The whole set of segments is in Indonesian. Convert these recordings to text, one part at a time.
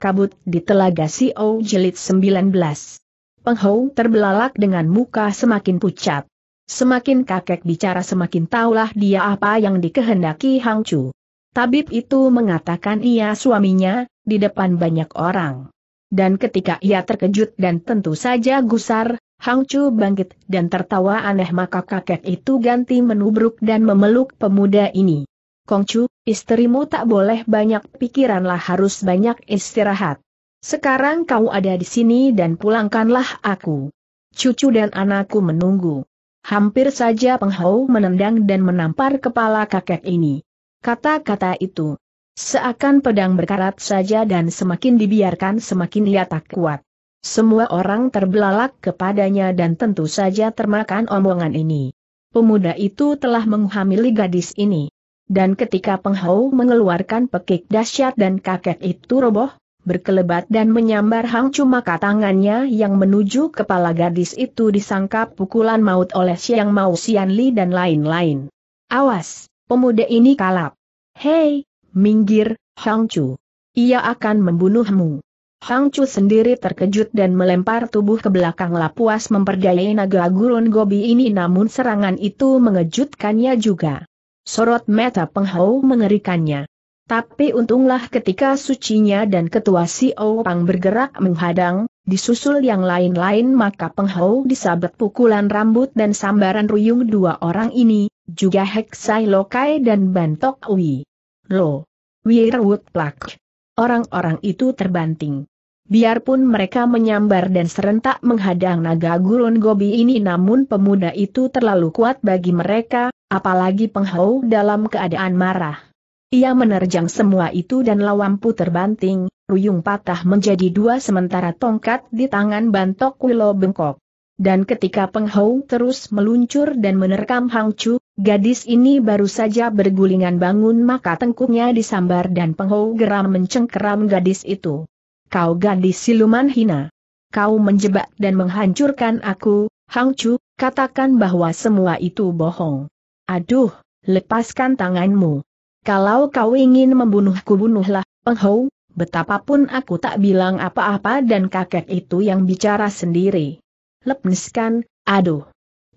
kabut di telaga Sio Jelit 19. Penghou terbelalak dengan muka semakin pucat. Semakin kakek bicara semakin taulah dia apa yang dikehendaki Hang Chu. Tabib itu mengatakan ia suaminya, di depan banyak orang. Dan ketika ia terkejut dan tentu saja gusar, Hang Chu bangkit dan tertawa aneh maka kakek itu ganti menubruk dan memeluk pemuda ini. Kongcu, istrimu tak boleh banyak pikiran lah harus banyak istirahat. Sekarang kau ada di sini dan pulangkanlah aku. Cucu dan anakku menunggu. Hampir saja Penghau menendang dan menampar kepala kakek ini. Kata-kata itu. Seakan pedang berkarat saja dan semakin dibiarkan semakin ia tak kuat. Semua orang terbelalak kepadanya dan tentu saja termakan omongan ini. Pemuda itu telah menghamili gadis ini. Dan ketika Penghau mengeluarkan pekik dahsyat dan kakek itu roboh, berkelebat dan menyambar Hang Chu maka tangannya yang menuju kepala gadis itu disangkap pukulan maut oleh Siang Mao Sian Li dan lain-lain. Awas, pemuda ini kalap. Hei, minggir, Hang Chu. Ia akan membunuhmu. Hang Chu sendiri terkejut dan melempar tubuh ke belakang lapuas memperdayai naga gurun gobi ini namun serangan itu mengejutkannya juga. Sorot meta penghau mengerikannya. Tapi untunglah ketika sucinya dan ketua si Pang bergerak menghadang, disusul yang lain-lain maka penghau disabet pukulan rambut dan sambaran ruyung dua orang ini, juga Heksai Lokai dan Bantok Wi. Lo. Wirwood Plak. Orang-orang itu terbanting. Biarpun mereka menyambar dan serentak menghadang naga gurun Gobi ini namun pemuda itu terlalu kuat bagi mereka, apalagi penghau dalam keadaan marah. Ia menerjang semua itu dan lawampu terbanting, ruyung patah menjadi dua sementara tongkat di tangan bantok Wilo bengkok. Dan ketika penghau terus meluncur dan menerkam Hang Chu, gadis ini baru saja bergulingan bangun maka tengkuknya disambar dan penghau geram mencengkeram gadis itu kau gadis siluman hina. Kau menjebak dan menghancurkan aku, Hang Chu, katakan bahwa semua itu bohong. Aduh, lepaskan tanganmu. Kalau kau ingin membunuhku bunuhlah, penghou, betapapun aku tak bilang apa-apa dan kakek itu yang bicara sendiri. Lepaskan, aduh.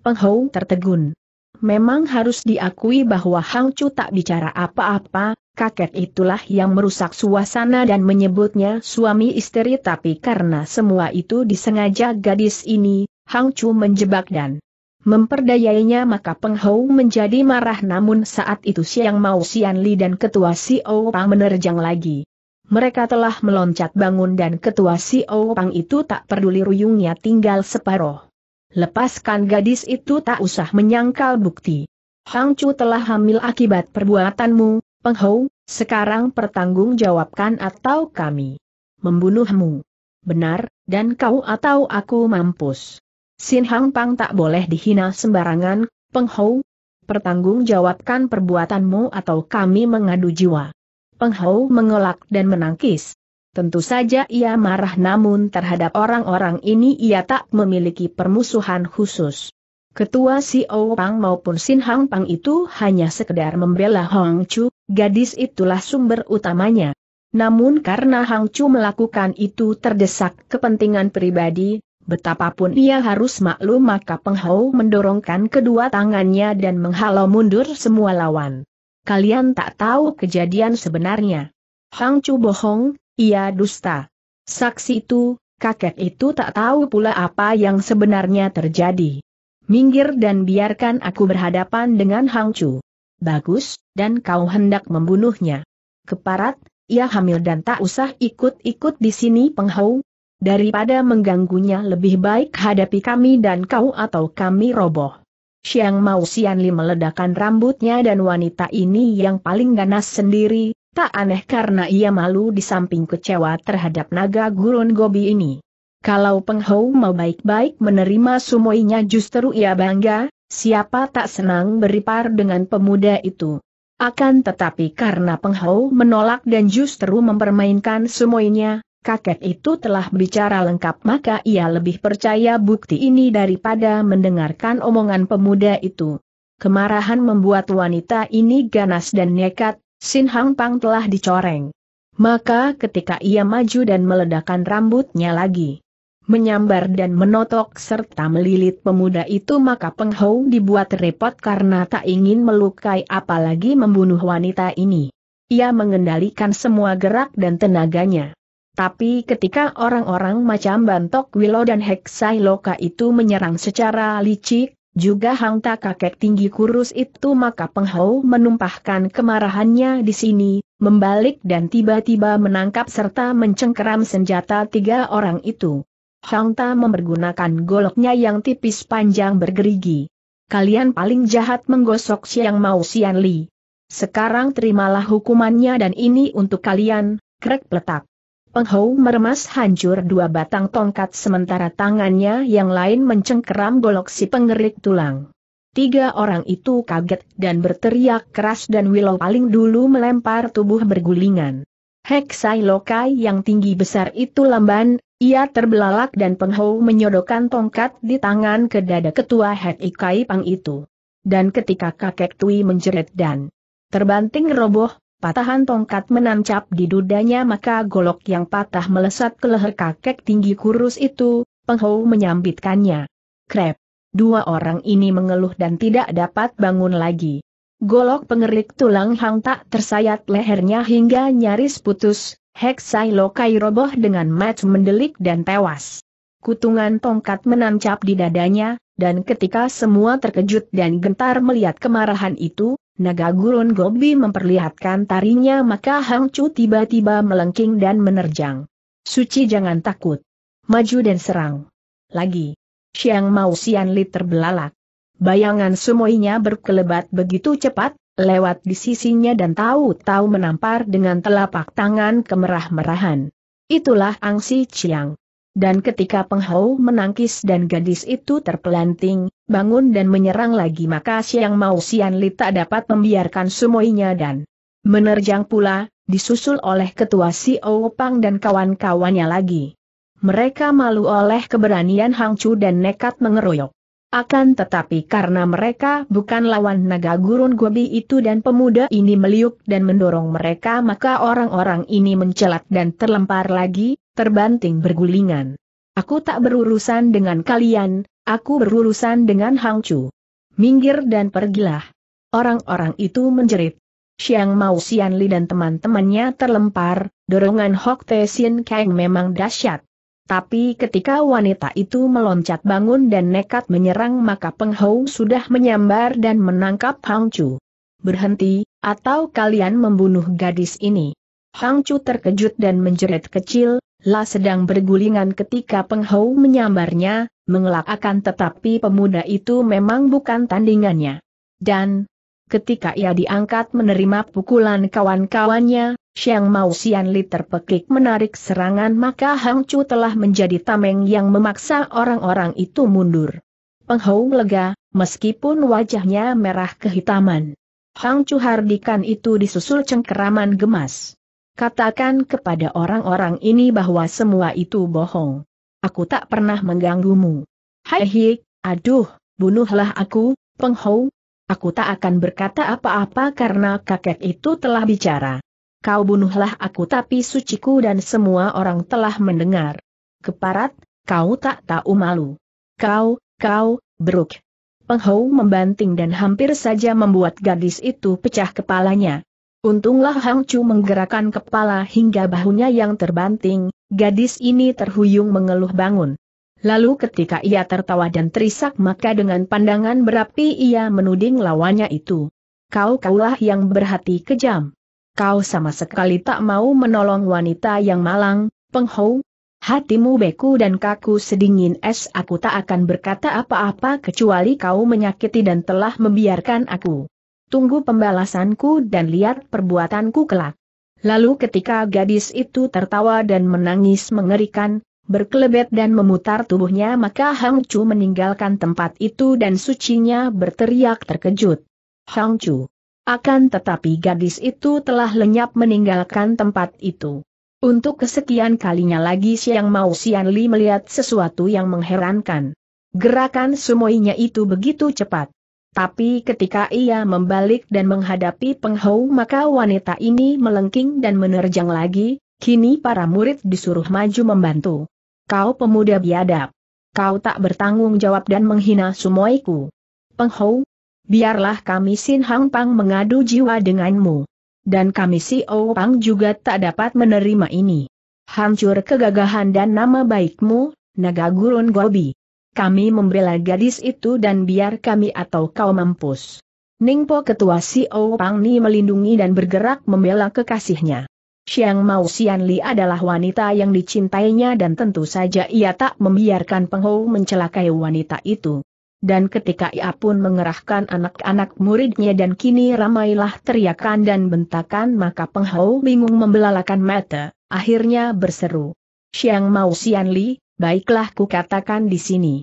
Penghou tertegun. Memang harus diakui bahwa Hang Chu tak bicara apa-apa, kakek itulah yang merusak suasana dan menyebutnya suami istri tapi karena semua itu disengaja gadis ini, Hang Chu menjebak dan memperdayainya maka Peng Hou menjadi marah namun saat itu Siang Mao Sian Li dan ketua Si Pang menerjang lagi. Mereka telah meloncat bangun dan ketua Si Pang itu tak peduli ruyungnya tinggal separoh. Lepaskan gadis itu tak usah menyangkal bukti. Hang Chu telah hamil akibat perbuatanmu, Penghou, sekarang pertanggungjawabkan atau kami membunuhmu. Benar, dan kau atau aku mampus. Sin Hang Pang tak boleh dihina sembarangan, Penghou. Pertanggungjawabkan perbuatanmu atau kami mengadu jiwa. Penghou mengelak dan menangkis. Tentu saja ia marah namun terhadap orang-orang ini ia tak memiliki permusuhan khusus. Ketua si Pang maupun Sin Hang Pang itu hanya sekedar membela Hong Chu, gadis itulah sumber utamanya. Namun karena Hang Chu melakukan itu terdesak kepentingan pribadi, betapapun ia harus maklum maka Peng Hou mendorongkan kedua tangannya dan menghalau mundur semua lawan. Kalian tak tahu kejadian sebenarnya. Hang Chu bohong, ia dusta. Saksi itu, kakek itu tak tahu pula apa yang sebenarnya terjadi minggir dan biarkan aku berhadapan dengan Hang Chu. Bagus, dan kau hendak membunuhnya. Keparat, ia hamil dan tak usah ikut-ikut di sini penghau. Daripada mengganggunya lebih baik hadapi kami dan kau atau kami roboh. Siang Mao Sian Li meledakan rambutnya dan wanita ini yang paling ganas sendiri, tak aneh karena ia malu di samping kecewa terhadap naga gurun gobi ini. Kalau Penghou mau baik-baik menerima sumoinya justru ia bangga, siapa tak senang beripar dengan pemuda itu. Akan tetapi karena Penghou menolak dan justru mempermainkan sumoinya, kakek itu telah bicara lengkap maka ia lebih percaya bukti ini daripada mendengarkan omongan pemuda itu. Kemarahan membuat wanita ini ganas dan nekat, Sin Hang Pang telah dicoreng. Maka ketika ia maju dan meledakkan rambutnya lagi, menyambar dan menotok serta melilit pemuda itu maka Peng Hou dibuat repot karena tak ingin melukai apalagi membunuh wanita ini. Ia mengendalikan semua gerak dan tenaganya. Tapi ketika orang-orang macam Bantok Wilo dan Heksai Loka itu menyerang secara licik, juga hangta kakek tinggi kurus itu maka Peng Hou menumpahkan kemarahannya di sini, membalik dan tiba-tiba menangkap serta mencengkeram senjata tiga orang itu. Hangta mempergunakan goloknya yang tipis panjang bergerigi. Kalian paling jahat menggosok Siang Mau Sian Li. Sekarang terimalah hukumannya dan ini untuk kalian, krek peletak. Peng meremas hancur dua batang tongkat sementara tangannya yang lain mencengkeram golok si pengerik tulang. Tiga orang itu kaget dan berteriak keras dan Willow paling dulu melempar tubuh bergulingan. Heksai Lokai yang tinggi besar itu lamban, ia terbelalak dan Penghou menyodokkan tongkat di tangan ke dada ketua Het Ikai Pang itu. Dan ketika kakek Tui menjerit dan terbanting roboh, patahan tongkat menancap di dudanya maka golok yang patah melesat ke leher kakek tinggi kurus itu, Penghou menyambitkannya. Krep! Dua orang ini mengeluh dan tidak dapat bangun lagi. Golok pengerik tulang hang tak tersayat lehernya hingga nyaris putus, Heksai Lokai roboh dengan match mendelik dan tewas. Kutungan tongkat menancap di dadanya, dan ketika semua terkejut dan gentar melihat kemarahan itu, naga gurun Gobi memperlihatkan tarinya maka Hang Chu tiba-tiba melengking dan menerjang. Suci jangan takut. Maju dan serang. Lagi. Siang Mau Sian Li terbelalak. Bayangan semuanya berkelebat begitu cepat, lewat di sisinya dan tahu-tahu menampar dengan telapak tangan kemerah-merahan. Itulah Angsi Chiang. Dan ketika Penghou menangkis dan gadis itu terpelanting, bangun dan menyerang lagi maka Siang Mau Sian Li tak dapat membiarkan semuanya dan menerjang pula, disusul oleh ketua Si Pang dan kawan-kawannya lagi. Mereka malu oleh keberanian Hang Chu dan nekat mengeroyok. Akan tetapi karena mereka bukan lawan naga gurun gobi itu dan pemuda ini meliuk dan mendorong mereka maka orang-orang ini mencelat dan terlempar lagi, terbanting bergulingan. Aku tak berurusan dengan kalian, aku berurusan dengan Hang Chu. Minggir dan pergilah. Orang-orang itu menjerit. Xiang Mao Xianli dan teman-temannya terlempar, dorongan Hok Te Sin Kang memang dahsyat. Tapi ketika wanita itu meloncat bangun dan nekat menyerang maka Peng Hou sudah menyambar dan menangkap Hang Chu. Berhenti, atau kalian membunuh gadis ini. Hang Chu terkejut dan menjerit kecil, La sedang bergulingan ketika Peng Hou menyambarnya, mengelak akan tetapi pemuda itu memang bukan tandingannya. Dan, Ketika ia diangkat menerima pukulan kawan-kawannya, Xiang Mao Xian terpekik menarik serangan maka Hang Chu telah menjadi tameng yang memaksa orang-orang itu mundur. Penghong lega, meskipun wajahnya merah kehitaman. Hang Chu hardikan itu disusul cengkeraman gemas. Katakan kepada orang-orang ini bahwa semua itu bohong. Aku tak pernah mengganggumu. Hai hik, aduh, bunuhlah aku, Penghong, Aku tak akan berkata apa-apa karena kakek itu telah bicara. Kau bunuhlah aku tapi suciku dan semua orang telah mendengar. Keparat, kau tak tahu malu. Kau, kau, beruk. Penghou membanting dan hampir saja membuat gadis itu pecah kepalanya. Untunglah Hang Chu menggerakkan kepala hingga bahunya yang terbanting, gadis ini terhuyung mengeluh bangun. Lalu ketika ia tertawa dan terisak maka dengan pandangan berapi ia menuding lawannya itu. Kau kaulah yang berhati kejam. Kau sama sekali tak mau menolong wanita yang malang, penghou. Hatimu beku dan kaku sedingin es aku tak akan berkata apa-apa kecuali kau menyakiti dan telah membiarkan aku. Tunggu pembalasanku dan lihat perbuatanku kelak. Lalu ketika gadis itu tertawa dan menangis mengerikan, berkelebet dan memutar tubuhnya maka Hang Chu meninggalkan tempat itu dan sucinya berteriak terkejut. Hang Chu. Akan tetapi gadis itu telah lenyap meninggalkan tempat itu. Untuk kesekian kalinya lagi Siang Mau Sian Li melihat sesuatu yang mengherankan. Gerakan sumoinya itu begitu cepat. Tapi ketika ia membalik dan menghadapi penghau maka wanita ini melengking dan menerjang lagi, kini para murid disuruh maju membantu. Kau pemuda biadab. Kau tak bertanggung jawab dan menghina sumoiku. Penghou, biarlah kami Sin Hang Pang mengadu jiwa denganmu. Dan kami si O Pang juga tak dapat menerima ini. Hancur kegagahan dan nama baikmu, naga gurun gobi. Kami membela gadis itu dan biar kami atau kau mampus. Ningpo ketua si O Pang Ni melindungi dan bergerak membela kekasihnya. Xiang Mao Xianli adalah wanita yang dicintainya dan tentu saja ia tak membiarkan Peng Hou mencelakai wanita itu. Dan ketika ia pun mengerahkan anak-anak muridnya dan kini ramailah teriakan dan bentakan maka Peng Hou bingung membelalakan mata, akhirnya berseru. Xiang Mao Xianli, baiklah ku katakan di sini.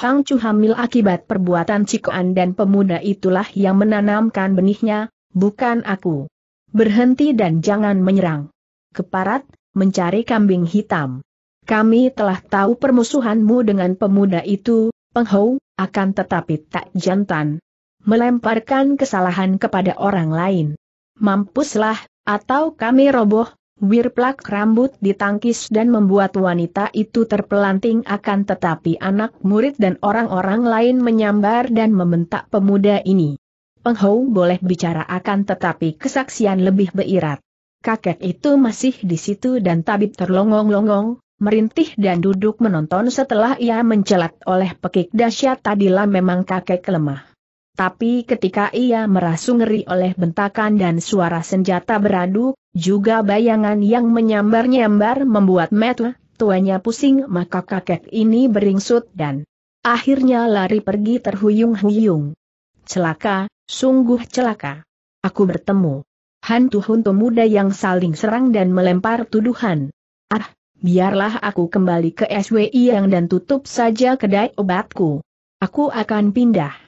Hang Chu hamil akibat perbuatan Cikuan dan pemuda itulah yang menanamkan benihnya, bukan aku. Berhenti dan jangan menyerang. Keparat, mencari kambing hitam. Kami telah tahu permusuhanmu dengan pemuda itu, penghou, akan tetapi tak jantan. Melemparkan kesalahan kepada orang lain. Mampuslah, atau kami roboh, wirplak rambut ditangkis dan membuat wanita itu terpelanting akan tetapi anak murid dan orang-orang lain menyambar dan membentak pemuda ini. Penghou boleh bicara akan tetapi kesaksian lebih beirat. Kakek itu masih di situ dan tabib terlongong-longong, merintih dan duduk menonton setelah ia mencelat oleh pekik dahsyat tadilah memang kakek lemah. Tapi ketika ia merasa ngeri oleh bentakan dan suara senjata beradu, juga bayangan yang menyambar-nyambar membuat metu, tuanya pusing maka kakek ini beringsut dan akhirnya lari pergi terhuyung-huyung. Celaka, Sungguh celaka. Aku bertemu. Hantu-hantu muda yang saling serang dan melempar tuduhan. Ah, biarlah aku kembali ke SWI yang dan tutup saja kedai obatku. Aku akan pindah.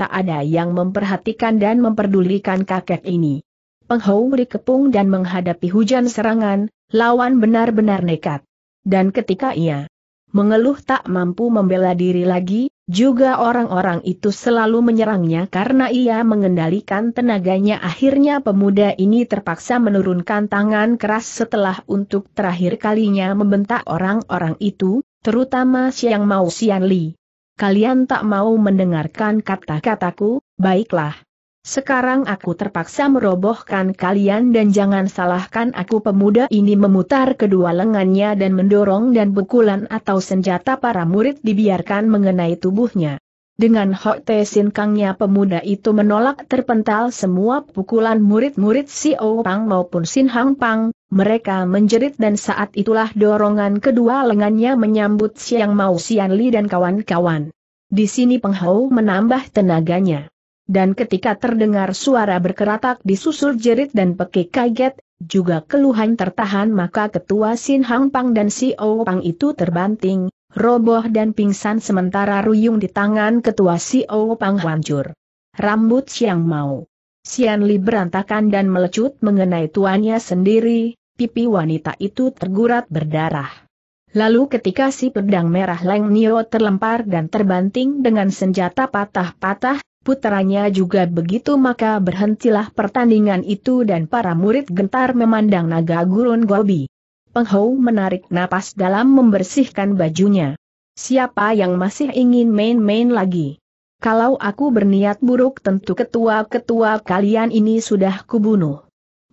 Tak ada yang memperhatikan dan memperdulikan kakek ini. Penghou dikepung dan menghadapi hujan serangan, lawan benar-benar nekat. Dan ketika ia mengeluh tak mampu membela diri lagi, juga orang-orang itu selalu menyerangnya karena ia mengendalikan tenaganya akhirnya pemuda ini terpaksa menurunkan tangan keras setelah untuk terakhir kalinya membentak orang-orang itu, terutama Siang Mau Sian Li. Kalian tak mau mendengarkan kata-kataku, baiklah. Sekarang aku terpaksa merobohkan kalian dan jangan salahkan aku pemuda ini memutar kedua lengannya dan mendorong dan pukulan atau senjata para murid dibiarkan mengenai tubuhnya. Dengan Hok Te pemuda itu menolak terpental semua pukulan murid-murid Si O Pang maupun Sin Hang Pang, mereka menjerit dan saat itulah dorongan kedua lengannya menyambut Siang Mau Sian Li dan kawan-kawan. Di sini Peng Hou menambah tenaganya dan ketika terdengar suara berkeratak disusul jerit dan pekik kaget, juga keluhan tertahan maka ketua Sin Hang Pang dan Si Ou Pang itu terbanting, roboh dan pingsan sementara ruyung di tangan ketua Si Ou Pang hancur. Rambut siang mau. Sian Li berantakan dan melecut mengenai tuannya sendiri, pipi wanita itu tergurat berdarah. Lalu ketika si pedang merah Leng Nio terlempar dan terbanting dengan senjata patah-patah, putranya juga begitu maka berhentilah pertandingan itu dan para murid gentar memandang naga gurun Gobi. Penghou menarik napas dalam membersihkan bajunya. Siapa yang masih ingin main-main lagi? Kalau aku berniat buruk tentu ketua-ketua kalian ini sudah kubunuh.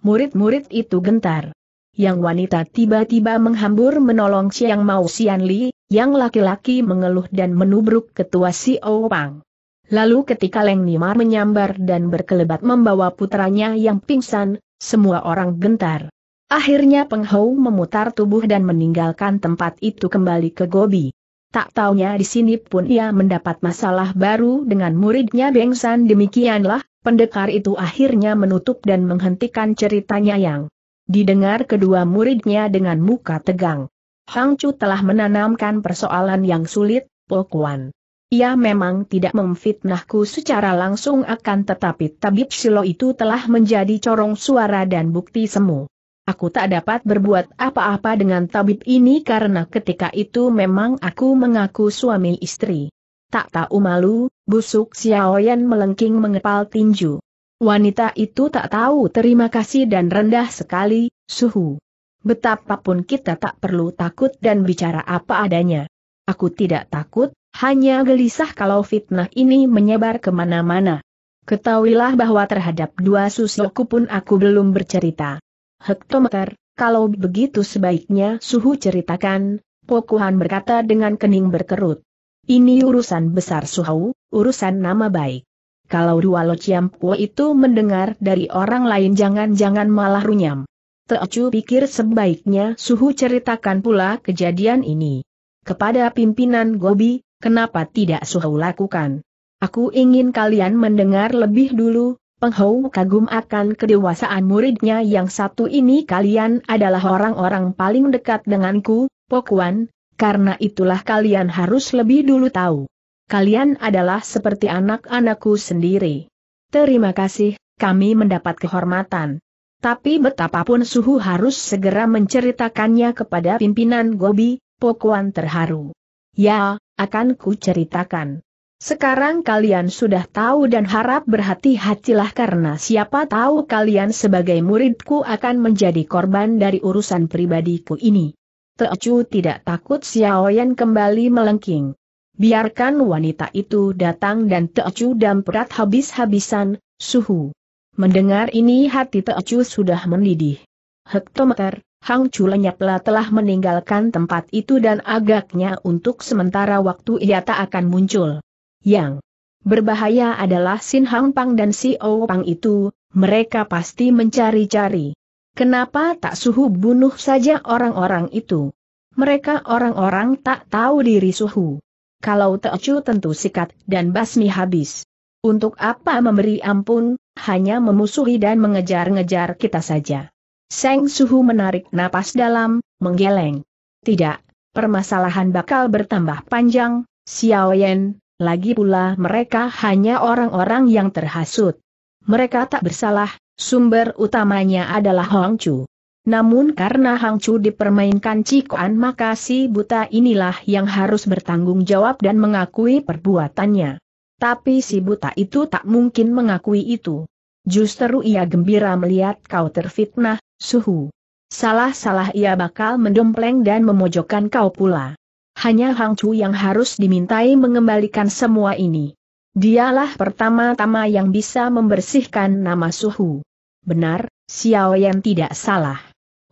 Murid-murid itu gentar. Yang wanita tiba-tiba menghambur menolong Siang Mau Sian Li, yang laki-laki mengeluh dan menubruk ketua Si Pang. Lalu ketika Leng Nimar menyambar dan berkelebat membawa putranya yang pingsan, semua orang gentar. Akhirnya Peng Hou memutar tubuh dan meninggalkan tempat itu kembali ke Gobi. Tak taunya di sini pun ia mendapat masalah baru dengan muridnya Beng San demikianlah, pendekar itu akhirnya menutup dan menghentikan ceritanya yang didengar kedua muridnya dengan muka tegang. Hang Chu telah menanamkan persoalan yang sulit, Pokuan. Ia memang tidak memfitnahku secara langsung akan tetapi tabib Silo itu telah menjadi corong suara dan bukti semu. Aku tak dapat berbuat apa-apa dengan tabib ini karena ketika itu memang aku mengaku suami istri. Tak tahu malu, busuk Xiaoyan melengking mengepal tinju. Wanita itu tak tahu terima kasih dan rendah sekali, suhu. Betapapun kita tak perlu takut dan bicara apa adanya. Aku tidak takut, hanya gelisah kalau fitnah ini menyebar kemana-mana. Ketahuilah bahwa terhadap dua susuku pun aku belum bercerita. Hektometer, kalau begitu sebaiknya suhu ceritakan, Pokuhan berkata dengan kening berkerut. Ini urusan besar suhu, urusan nama baik. Kalau dua lo ciampu itu mendengar dari orang lain jangan-jangan malah runyam. Teocu pikir sebaiknya suhu ceritakan pula kejadian ini. Kepada pimpinan Gobi, kenapa tidak suhu lakukan? Aku ingin kalian mendengar lebih dulu, Penghau kagum akan kedewasaan muridnya yang satu ini kalian adalah orang-orang paling dekat denganku, Pokuan, karena itulah kalian harus lebih dulu tahu. Kalian adalah seperti anak-anakku sendiri. Terima kasih, kami mendapat kehormatan. Tapi betapapun Suhu harus segera menceritakannya kepada pimpinan Gobi, Pokuan terharu. Ya, akan ku ceritakan. Sekarang kalian sudah tahu dan harap berhati-hatilah karena siapa tahu kalian sebagai muridku akan menjadi korban dari urusan pribadiku ini. Teocu tidak takut Xiao Yan kembali melengking. Biarkan wanita itu datang dan Teocu damprat habis-habisan, suhu. Mendengar ini hati Teocu sudah mendidih. Hektometer, Hang Chu lenyaplah telah meninggalkan tempat itu dan agaknya untuk sementara waktu ia tak akan muncul. Yang berbahaya adalah Sin Hang Pang dan Si O Pang itu, mereka pasti mencari-cari. Kenapa tak suhu bunuh saja orang-orang itu? Mereka orang-orang tak tahu diri suhu. Kalau Teocu tentu sikat dan basmi habis. Untuk apa memberi ampun, hanya memusuhi dan mengejar-ngejar kita saja. Seng Suhu menarik napas dalam, menggeleng. Tidak, permasalahan bakal bertambah panjang, Xiao Yan, lagi pula mereka hanya orang-orang yang terhasut. Mereka tak bersalah, sumber utamanya adalah Hong Chu. Namun karena Hang Chu dipermainkan Cikuan maka si buta inilah yang harus bertanggung jawab dan mengakui perbuatannya. Tapi si buta itu tak mungkin mengakui itu. Justru ia gembira melihat kau terfitnah, Suhu. Salah-salah ia bakal mendompleng dan memojokkan kau pula. Hanya Hang Chu yang harus dimintai mengembalikan semua ini. Dialah pertama-tama yang bisa membersihkan nama Suhu. Benar, Xiao Yan tidak salah.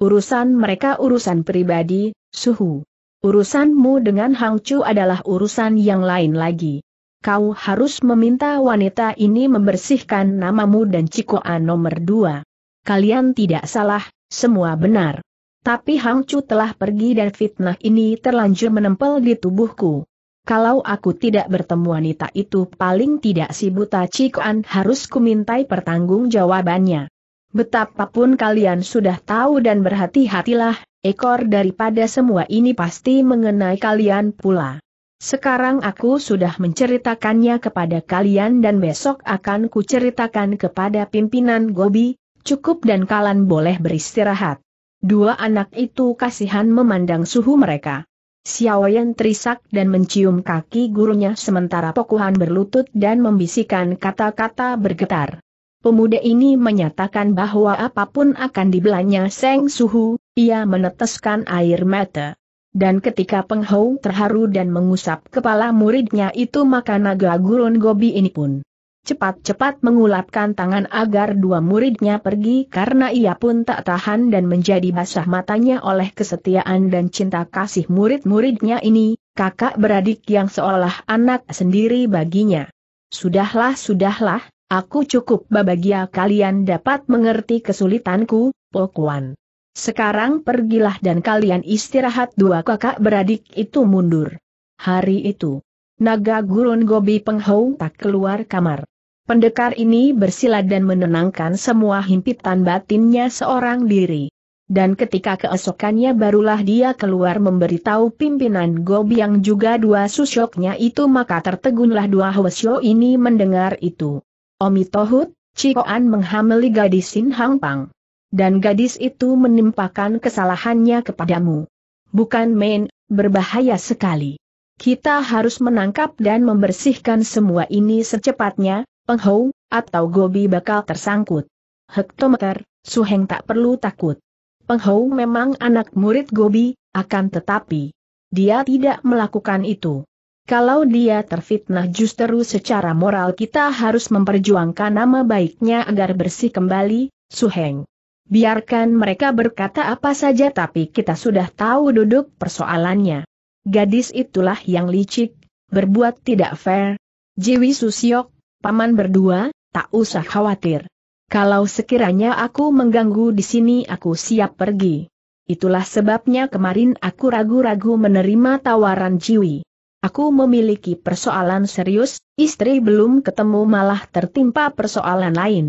Urusan mereka urusan pribadi, Suhu. Urusanmu dengan Hang Chu adalah urusan yang lain lagi. Kau harus meminta wanita ini membersihkan namamu dan Cikoa nomor dua. Kalian tidak salah, semua benar. Tapi Hang Chu telah pergi dan fitnah ini terlanjur menempel di tubuhku. Kalau aku tidak bertemu wanita itu paling tidak si buta Cikuan harus kumintai pertanggung jawabannya. Betapapun kalian sudah tahu dan berhati-hatilah, ekor daripada semua ini pasti mengenai kalian pula. Sekarang aku sudah menceritakannya kepada kalian dan besok akan kuceritakan kepada pimpinan Gobi, cukup dan kalan boleh beristirahat. Dua anak itu kasihan memandang suhu mereka. Xiaoyan terisak dan mencium kaki gurunya sementara Pokuhan berlutut dan membisikkan kata-kata bergetar. Pemuda ini menyatakan bahwa apapun akan dibelanya Seng Suhu, ia meneteskan air mata. Dan ketika Peng Hou terharu dan mengusap kepala muridnya itu maka naga gurun gobi ini pun cepat-cepat mengulapkan tangan agar dua muridnya pergi karena ia pun tak tahan dan menjadi basah matanya oleh kesetiaan dan cinta kasih murid-muridnya ini, kakak beradik yang seolah anak sendiri baginya. Sudahlah sudahlah, aku cukup babagia kalian dapat mengerti kesulitanku, Pokuan. Sekarang pergilah dan kalian istirahat dua kakak beradik itu mundur. Hari itu. Naga Gurun Gobi Penghou tak keluar kamar. Pendekar ini bersilat dan menenangkan semua himpitan batinnya seorang diri. Dan ketika keesokannya barulah dia keluar memberitahu pimpinan Gobi yang juga dua susyoknya itu maka tertegunlah dua hwasyo ini mendengar itu. Omi Tohut, Cikoan menghamili gadis Sin Hang Pang. Dan gadis itu menimpakan kesalahannya kepadamu. Bukan main, berbahaya sekali. Kita harus menangkap dan membersihkan semua ini secepatnya, Penghou, atau Gobi bakal tersangkut. Hektometer, Suheng tak perlu takut. Penghou memang anak murid Gobi, akan tetapi dia tidak melakukan itu. Kalau dia terfitnah justru secara moral kita harus memperjuangkan nama baiknya agar bersih kembali, Suheng. Biarkan mereka berkata apa saja tapi kita sudah tahu duduk persoalannya. Gadis itulah yang licik, berbuat tidak fair. Jiwi Susiok, Paman berdua, tak usah khawatir. Kalau sekiranya aku mengganggu di sini aku siap pergi. Itulah sebabnya kemarin aku ragu-ragu menerima tawaran Jiwi. Aku memiliki persoalan serius, istri belum ketemu malah tertimpa persoalan lain.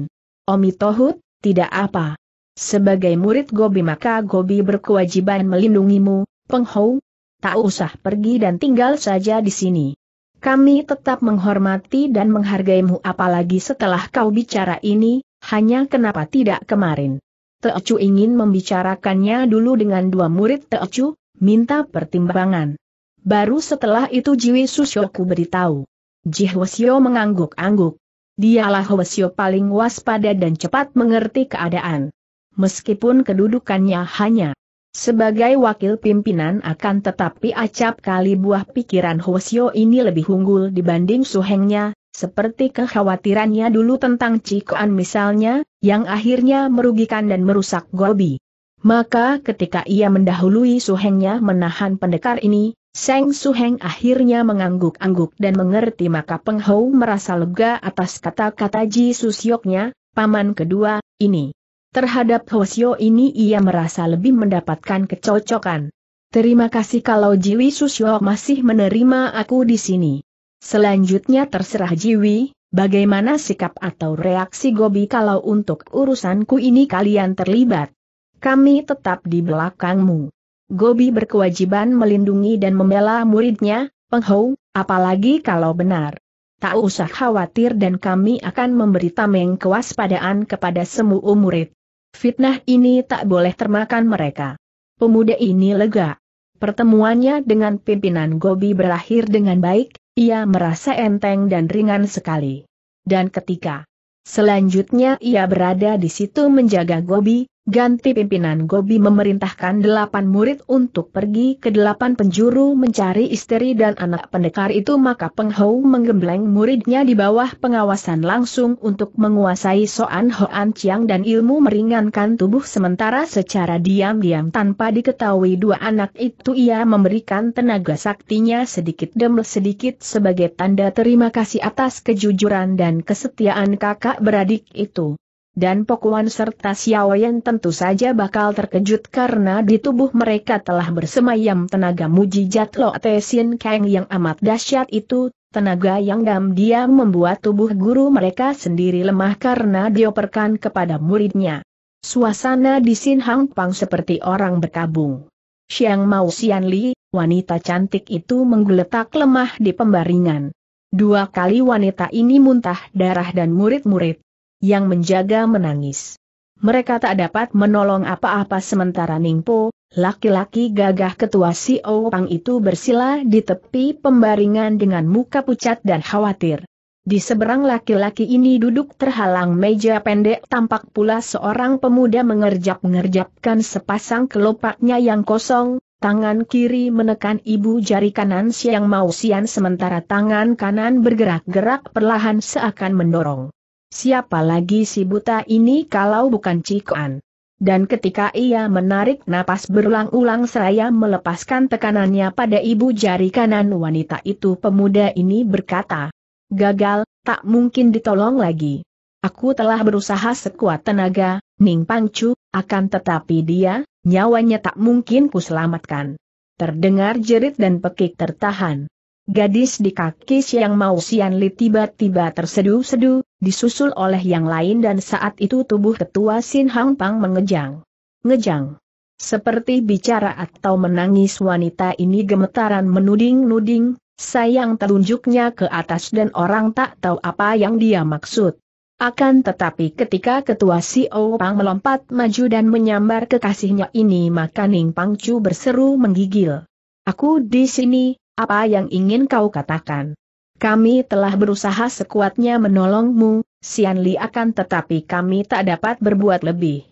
Omi Tohut, tidak apa. Sebagai murid Gobi maka Gobi berkewajiban melindungimu, Penghou. Tak usah pergi dan tinggal saja di sini. Kami tetap menghormati dan menghargaimu apalagi setelah kau bicara ini, hanya kenapa tidak kemarin. Teocu ingin membicarakannya dulu dengan dua murid Teocu, minta pertimbangan. Baru setelah itu Jiwi Susyoku beritahu. Jihwasyo mengangguk-angguk. Dialah Hwasyo paling waspada dan cepat mengerti keadaan. Meskipun kedudukannya hanya sebagai wakil pimpinan akan tetapi acap kali buah pikiran Hwasyo ini lebih unggul dibanding suhengnya, seperti kekhawatirannya dulu tentang Cikoan misalnya, yang akhirnya merugikan dan merusak Gobi. Maka ketika ia mendahului suhengnya menahan pendekar ini, Seng Suheng akhirnya mengangguk-angguk dan mengerti maka Peng Hou merasa lega atas kata-kata Ji Susyoknya, paman kedua, ini. Terhadap Hosio ini ia merasa lebih mendapatkan kecocokan. Terima kasih kalau Jiwi Susyo masih menerima aku di sini. Selanjutnya terserah Jiwi, bagaimana sikap atau reaksi Gobi kalau untuk urusanku ini kalian terlibat. Kami tetap di belakangmu. Gobi berkewajiban melindungi dan membela muridnya, Penghou, apalagi kalau benar. Tak usah khawatir dan kami akan memberi tameng kewaspadaan kepada semua murid. Fitnah ini tak boleh termakan mereka. Pemuda ini lega. Pertemuannya dengan pimpinan Gobi berakhir dengan baik, ia merasa enteng dan ringan sekali. Dan ketika selanjutnya ia berada di situ menjaga Gobi, ganti pimpinan Gobi memerintahkan delapan murid untuk pergi ke delapan penjuru mencari istri dan anak pendekar itu maka Peng menggembleng muridnya di bawah pengawasan langsung untuk menguasai Soan Hoan Chiang dan ilmu meringankan tubuh sementara secara diam-diam tanpa diketahui dua anak itu ia memberikan tenaga saktinya sedikit demi sedikit sebagai tanda terima kasih atas kejujuran dan kesetiaan kakak beradik itu. Dan Pokuan serta Xiaoyan tentu saja bakal terkejut karena di tubuh mereka telah bersemayam tenaga mujizat Lo Tesin Kang yang amat dahsyat itu, tenaga yang dam dia membuat tubuh guru mereka sendiri lemah karena dioperkan kepada muridnya. Suasana di Sin Hang Pang seperti orang berkabung. Xiang Mao Xian Li, wanita cantik itu menggeletak lemah di pembaringan. Dua kali wanita ini muntah darah dan murid-murid, yang menjaga menangis. Mereka tak dapat menolong apa-apa sementara Ningpo, laki-laki gagah ketua si Pang itu bersila di tepi pembaringan dengan muka pucat dan khawatir. Di seberang laki-laki ini duduk terhalang meja pendek tampak pula seorang pemuda mengerjap-mengerjapkan sepasang kelopaknya yang kosong, tangan kiri menekan ibu jari kanan siang mausian sementara tangan kanan bergerak-gerak perlahan seakan mendorong. Siapa lagi si buta ini kalau bukan Cikoan? Dan ketika ia menarik napas berulang-ulang seraya melepaskan tekanannya pada ibu jari kanan wanita itu pemuda ini berkata, Gagal, tak mungkin ditolong lagi. Aku telah berusaha sekuat tenaga, Ning Pangcu, akan tetapi dia, nyawanya tak mungkin kuselamatkan. Terdengar jerit dan pekik tertahan. Gadis di kaki Siang Mau Sian Li tiba-tiba tersedu sedu disusul oleh yang lain dan saat itu tubuh ketua Sin Hang Pang mengejang. Ngejang. Seperti bicara atau menangis wanita ini gemetaran menuding-nuding, sayang telunjuknya ke atas dan orang tak tahu apa yang dia maksud. Akan tetapi ketika ketua si Pang melompat maju dan menyambar kekasihnya ini maka Ning Pangcu berseru menggigil. Aku di sini, apa yang ingin kau katakan? Kami telah berusaha sekuatnya menolongmu, Sian Li akan tetapi kami tak dapat berbuat lebih.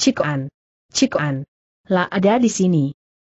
Ciku'an, Ciku'an,lah Lah ada di sini.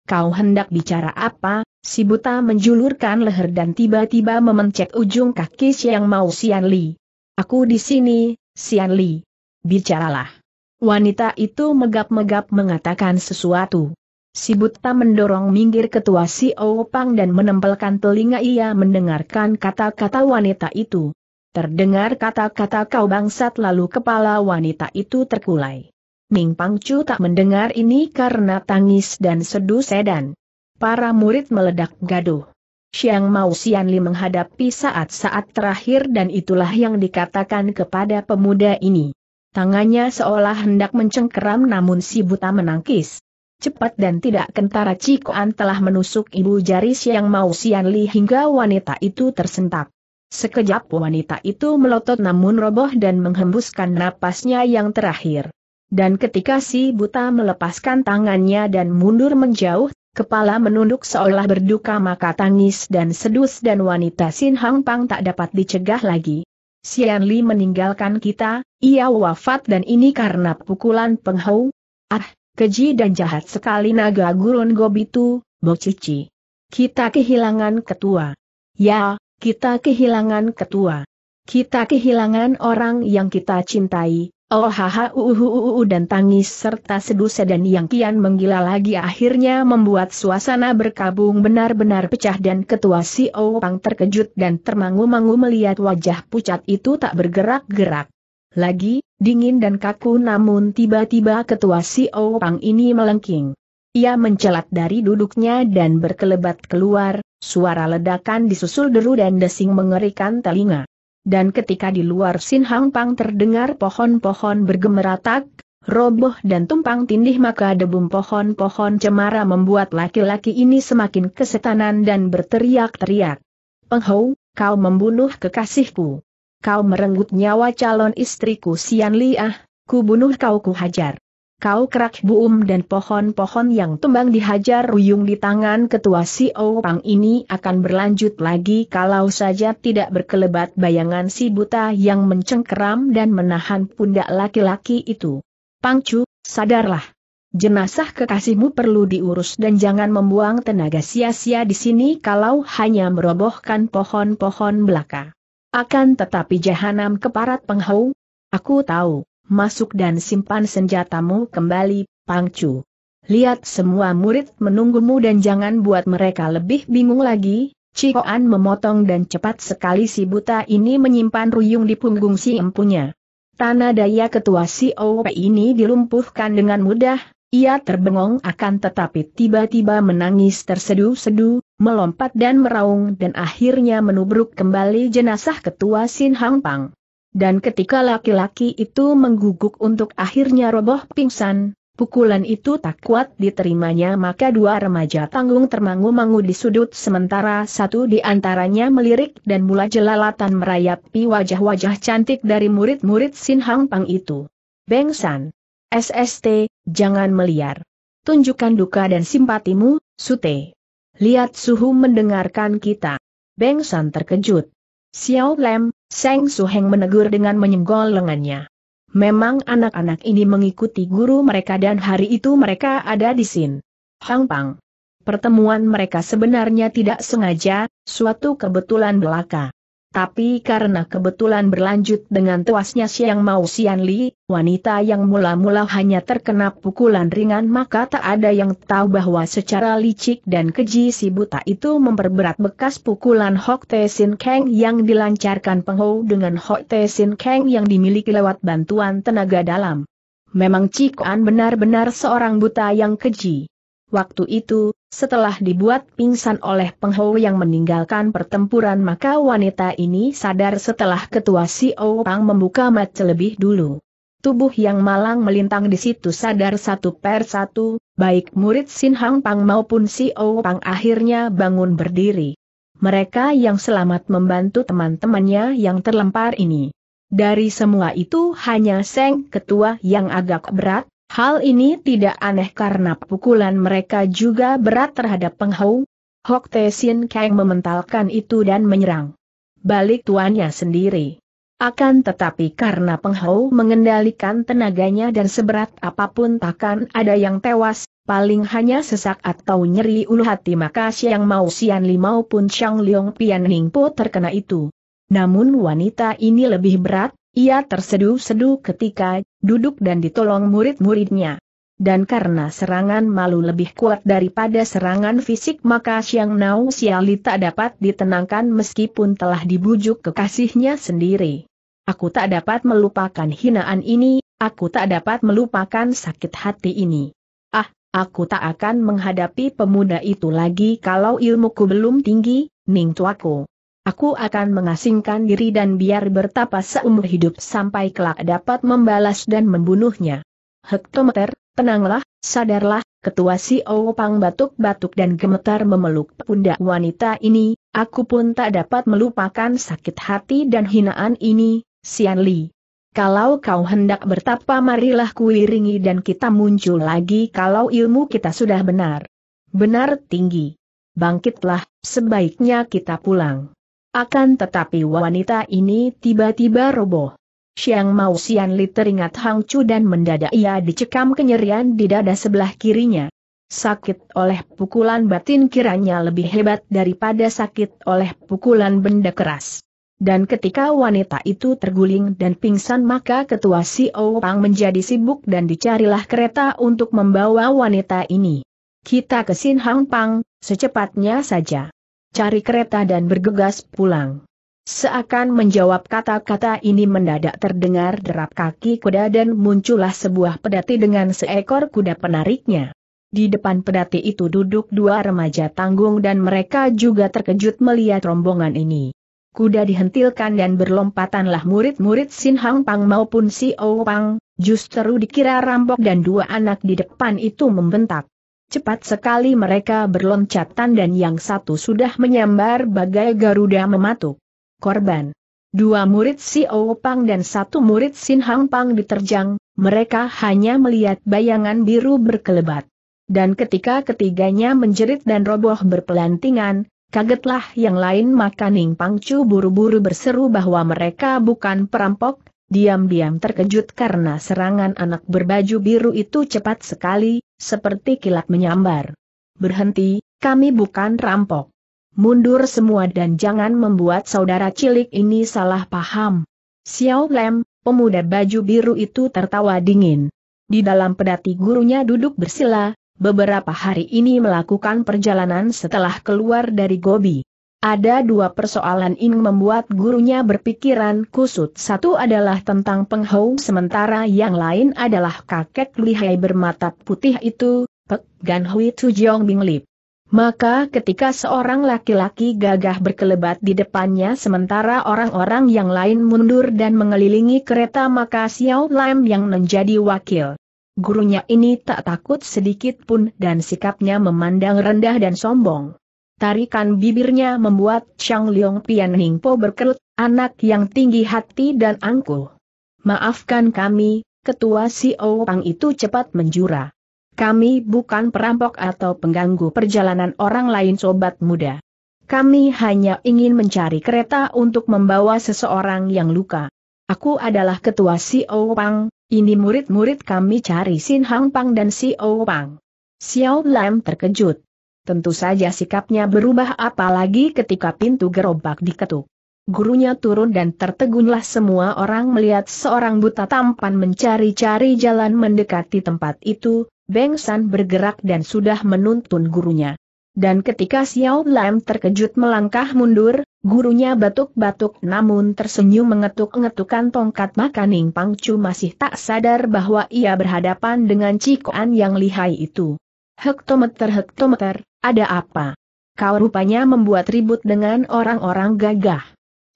Kau hendak bicara apa? Si buta menjulurkan leher dan tiba-tiba memencet ujung kaki Siang Mau Sian Li. Aku di sini, Sian Li. Bicaralah. Wanita itu megap-megap mengatakan sesuatu. Si buta mendorong minggir ketua si Opang dan menempelkan telinga ia mendengarkan kata-kata wanita itu. Terdengar kata-kata kau bangsat lalu kepala wanita itu terkulai. Ning Pangcu tak mendengar ini karena tangis dan seduh sedan. Para murid meledak gaduh. Siang Mao Xianli menghadapi saat-saat terakhir dan itulah yang dikatakan kepada pemuda ini. Tangannya seolah hendak mencengkeram namun si buta menangkis. Cepat dan tidak kentara Cikoan telah menusuk ibu jari Siang Mau Sian Li hingga wanita itu tersentak. Sekejap wanita itu melotot namun roboh dan menghembuskan napasnya yang terakhir. Dan ketika si buta melepaskan tangannya dan mundur menjauh, kepala menunduk seolah berduka maka tangis dan sedus dan wanita Sin Hang Pang tak dapat dicegah lagi. Sian Li meninggalkan kita, ia wafat dan ini karena pukulan penghau. Ah, Keji dan jahat sekali naga gurun Gobi gobitu, bocici. Kita kehilangan ketua. Ya, kita kehilangan ketua. Kita kehilangan orang yang kita cintai, oh haha uhuhuhu dan tangis serta seduh sedan yang kian menggila lagi akhirnya membuat suasana berkabung benar-benar pecah dan ketua si Pang terkejut dan termangu-mangu melihat wajah pucat itu tak bergerak-gerak. Lagi, dingin dan kaku namun tiba-tiba ketua si Pang ini melengking. Ia mencelat dari duduknya dan berkelebat keluar, suara ledakan disusul deru dan desing mengerikan telinga. Dan ketika di luar Sin Hang Pang terdengar pohon-pohon bergemeratak, roboh dan tumpang tindih maka debum pohon-pohon cemara membuat laki-laki ini semakin kesetanan dan berteriak-teriak. Penghou, kau membunuh kekasihku. Kau merenggut nyawa calon istriku Sian Liah, ku bunuh kau ku hajar. Kau kerak buum dan pohon-pohon yang tumbang dihajar ruyung di tangan ketua si Orang ini akan berlanjut lagi kalau saja tidak berkelebat bayangan si buta yang mencengkeram dan menahan pundak laki-laki itu. Pangcu, sadarlah. Jenazah kekasihmu perlu diurus dan jangan membuang tenaga sia-sia di sini kalau hanya merobohkan pohon-pohon belaka. Akan tetapi jahanam keparat penghau, aku tahu, masuk dan simpan senjatamu kembali, pangcu. Lihat semua murid menunggumu dan jangan buat mereka lebih bingung lagi, Cikoan memotong dan cepat sekali si buta ini menyimpan ruyung di punggung si empunya. Tanah daya ketua si OP ini dilumpuhkan dengan mudah, ia terbengong akan tetapi tiba-tiba menangis tersedu-sedu, melompat dan meraung dan akhirnya menubruk kembali jenazah ketua Sin Hang Pang. Dan ketika laki-laki itu mengguguk untuk akhirnya roboh pingsan, pukulan itu tak kuat diterimanya maka dua remaja tanggung termangu-mangu di sudut sementara satu di antaranya melirik dan mula jelalatan merayapi wajah-wajah cantik dari murid-murid Sin Hang Pang itu. Beng San. SST, jangan meliar. Tunjukkan duka dan simpatimu, Sute. Lihat Suhu mendengarkan kita. Beng San terkejut. Xiao Lem, Seng Suheng menegur dengan menyenggol lengannya. Memang anak-anak ini mengikuti guru mereka dan hari itu mereka ada di Sin. Hang Pang. Pertemuan mereka sebenarnya tidak sengaja, suatu kebetulan belaka. Tapi karena kebetulan berlanjut dengan tuasnya Siang Mao Sian Li, wanita yang mula-mula hanya terkena pukulan ringan maka tak ada yang tahu bahwa secara licik dan keji si buta itu memperberat bekas pukulan Hok Te Sin Kang yang dilancarkan Penghou dengan Hok Te Sin Kang yang dimiliki lewat bantuan tenaga dalam. Memang An benar-benar seorang buta yang keji. Waktu itu, setelah dibuat pingsan oleh Penghou yang meninggalkan pertempuran maka wanita ini sadar setelah ketua si Pang membuka mat lebih dulu. Tubuh yang malang melintang di situ sadar satu per satu, baik murid Sin Hang Pang maupun si Pang akhirnya bangun berdiri. Mereka yang selamat membantu teman-temannya yang terlempar ini. Dari semua itu hanya Seng Ketua yang agak berat, Hal ini tidak aneh karena pukulan mereka juga berat terhadap penghau. Hok Te Sin Kang mementalkan itu dan menyerang. Balik tuannya sendiri. Akan tetapi karena penghau mengendalikan tenaganya dan seberat apapun takkan ada yang tewas, paling hanya sesak atau nyeri ulu hati maka Siang Mau Sian Li maupun Chang Leong Pian Ning Po terkena itu. Namun wanita ini lebih berat, ia terseduh-seduh ketika duduk dan ditolong murid-muridnya. Dan karena serangan malu lebih kuat daripada serangan fisik maka Xiang Nao Xiali tak dapat ditenangkan meskipun telah dibujuk kekasihnya sendiri. Aku tak dapat melupakan hinaan ini, aku tak dapat melupakan sakit hati ini. Ah, aku tak akan menghadapi pemuda itu lagi kalau ilmuku belum tinggi, Ning Tuaku. Aku akan mengasingkan diri dan biar bertapa seumur hidup sampai kelak dapat membalas dan membunuhnya. Hektometer, tenanglah, sadarlah, ketua si Opang batuk-batuk dan gemetar memeluk pundak wanita ini, aku pun tak dapat melupakan sakit hati dan hinaan ini, Sian Li. Kalau kau hendak bertapa marilah kuiringi dan kita muncul lagi kalau ilmu kita sudah benar. Benar tinggi. Bangkitlah, sebaiknya kita pulang. Akan tetapi wanita ini tiba-tiba roboh. Siang Mao Sian Li teringat Hang Chu dan mendadak ia dicekam kenyerian di dada sebelah kirinya. Sakit oleh pukulan batin kiranya lebih hebat daripada sakit oleh pukulan benda keras. Dan ketika wanita itu terguling dan pingsan maka ketua si Pang menjadi sibuk dan dicarilah kereta untuk membawa wanita ini. Kita ke Sin Hang Pang, secepatnya saja cari kereta dan bergegas pulang. Seakan menjawab kata-kata ini mendadak terdengar derap kaki kuda dan muncullah sebuah pedati dengan seekor kuda penariknya. Di depan pedati itu duduk dua remaja tanggung dan mereka juga terkejut melihat rombongan ini. Kuda dihentilkan dan berlompatanlah murid-murid Sin Hang Pang maupun Si Ou Pang, justru dikira rampok dan dua anak di depan itu membentak. Cepat sekali mereka berloncatan dan yang satu sudah menyambar bagai Garuda mematuk. Korban. Dua murid si Pang dan satu murid Sin Hang Pang diterjang, mereka hanya melihat bayangan biru berkelebat. Dan ketika ketiganya menjerit dan roboh berpelantingan, kagetlah yang lain maka Ning Pangcu buru-buru berseru bahwa mereka bukan perampok, diam-diam terkejut karena serangan anak berbaju biru itu cepat sekali, seperti kilat menyambar. Berhenti, kami bukan rampok. Mundur semua dan jangan membuat saudara cilik ini salah paham. Xiao Lem, pemuda baju biru itu tertawa dingin. Di dalam pedati gurunya duduk bersila, beberapa hari ini melakukan perjalanan setelah keluar dari Gobi. Ada dua persoalan yang membuat gurunya berpikiran kusut. Satu adalah tentang penghau sementara yang lain adalah kakek lihai bermata putih itu, Pek Gan Hui Tujong Bing Lip. Maka ketika seorang laki-laki gagah berkelebat di depannya sementara orang-orang yang lain mundur dan mengelilingi kereta maka Xiao Lam yang menjadi wakil. Gurunya ini tak takut sedikit pun dan sikapnya memandang rendah dan sombong. Tarikan bibirnya membuat Chang Leong Pian Ning Po berkerut, anak yang tinggi hati dan angkuh. Maafkan kami, ketua si Pang itu cepat menjura. Kami bukan perampok atau pengganggu perjalanan orang lain sobat muda. Kami hanya ingin mencari kereta untuk membawa seseorang yang luka. Aku adalah ketua si Pang, ini murid-murid kami cari Sin Hang Pang dan si Pang. Xiao Lam terkejut. Tentu saja sikapnya berubah apalagi ketika pintu gerobak diketuk. Gurunya turun dan tertegunlah semua orang melihat seorang buta tampan mencari-cari jalan mendekati tempat itu, Beng San bergerak dan sudah menuntun gurunya. Dan ketika Xiao Lam terkejut melangkah mundur, gurunya batuk-batuk namun tersenyum mengetuk-ngetukan tongkat makaning Pangcu masih tak sadar bahwa ia berhadapan dengan cikoan yang lihai itu. Hektometer-hektometer, ada apa? Kau rupanya membuat ribut dengan orang-orang gagah.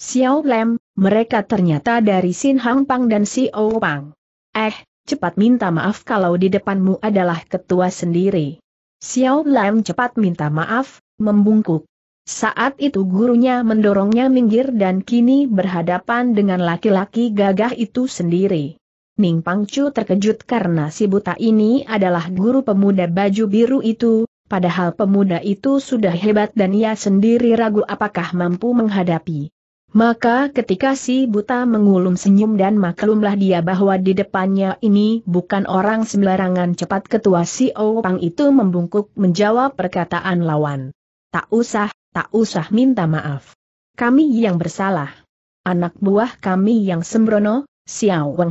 Xiao Lem, mereka ternyata dari Sin Hang Pang dan Si O Pang. Eh, cepat minta maaf kalau di depanmu adalah ketua sendiri. Xiao Lem cepat minta maaf, membungkuk. Saat itu gurunya mendorongnya minggir dan kini berhadapan dengan laki-laki gagah itu sendiri. Ning Pangcu terkejut karena si buta ini adalah guru pemuda baju biru itu, padahal pemuda itu sudah hebat dan ia sendiri ragu apakah mampu menghadapi. Maka ketika si buta mengulum senyum dan maklumlah dia bahwa di depannya ini bukan orang sembarangan cepat ketua si Opang itu membungkuk menjawab perkataan lawan. Tak usah, tak usah minta maaf. Kami yang bersalah. Anak buah kami yang sembrono, Xiao Weng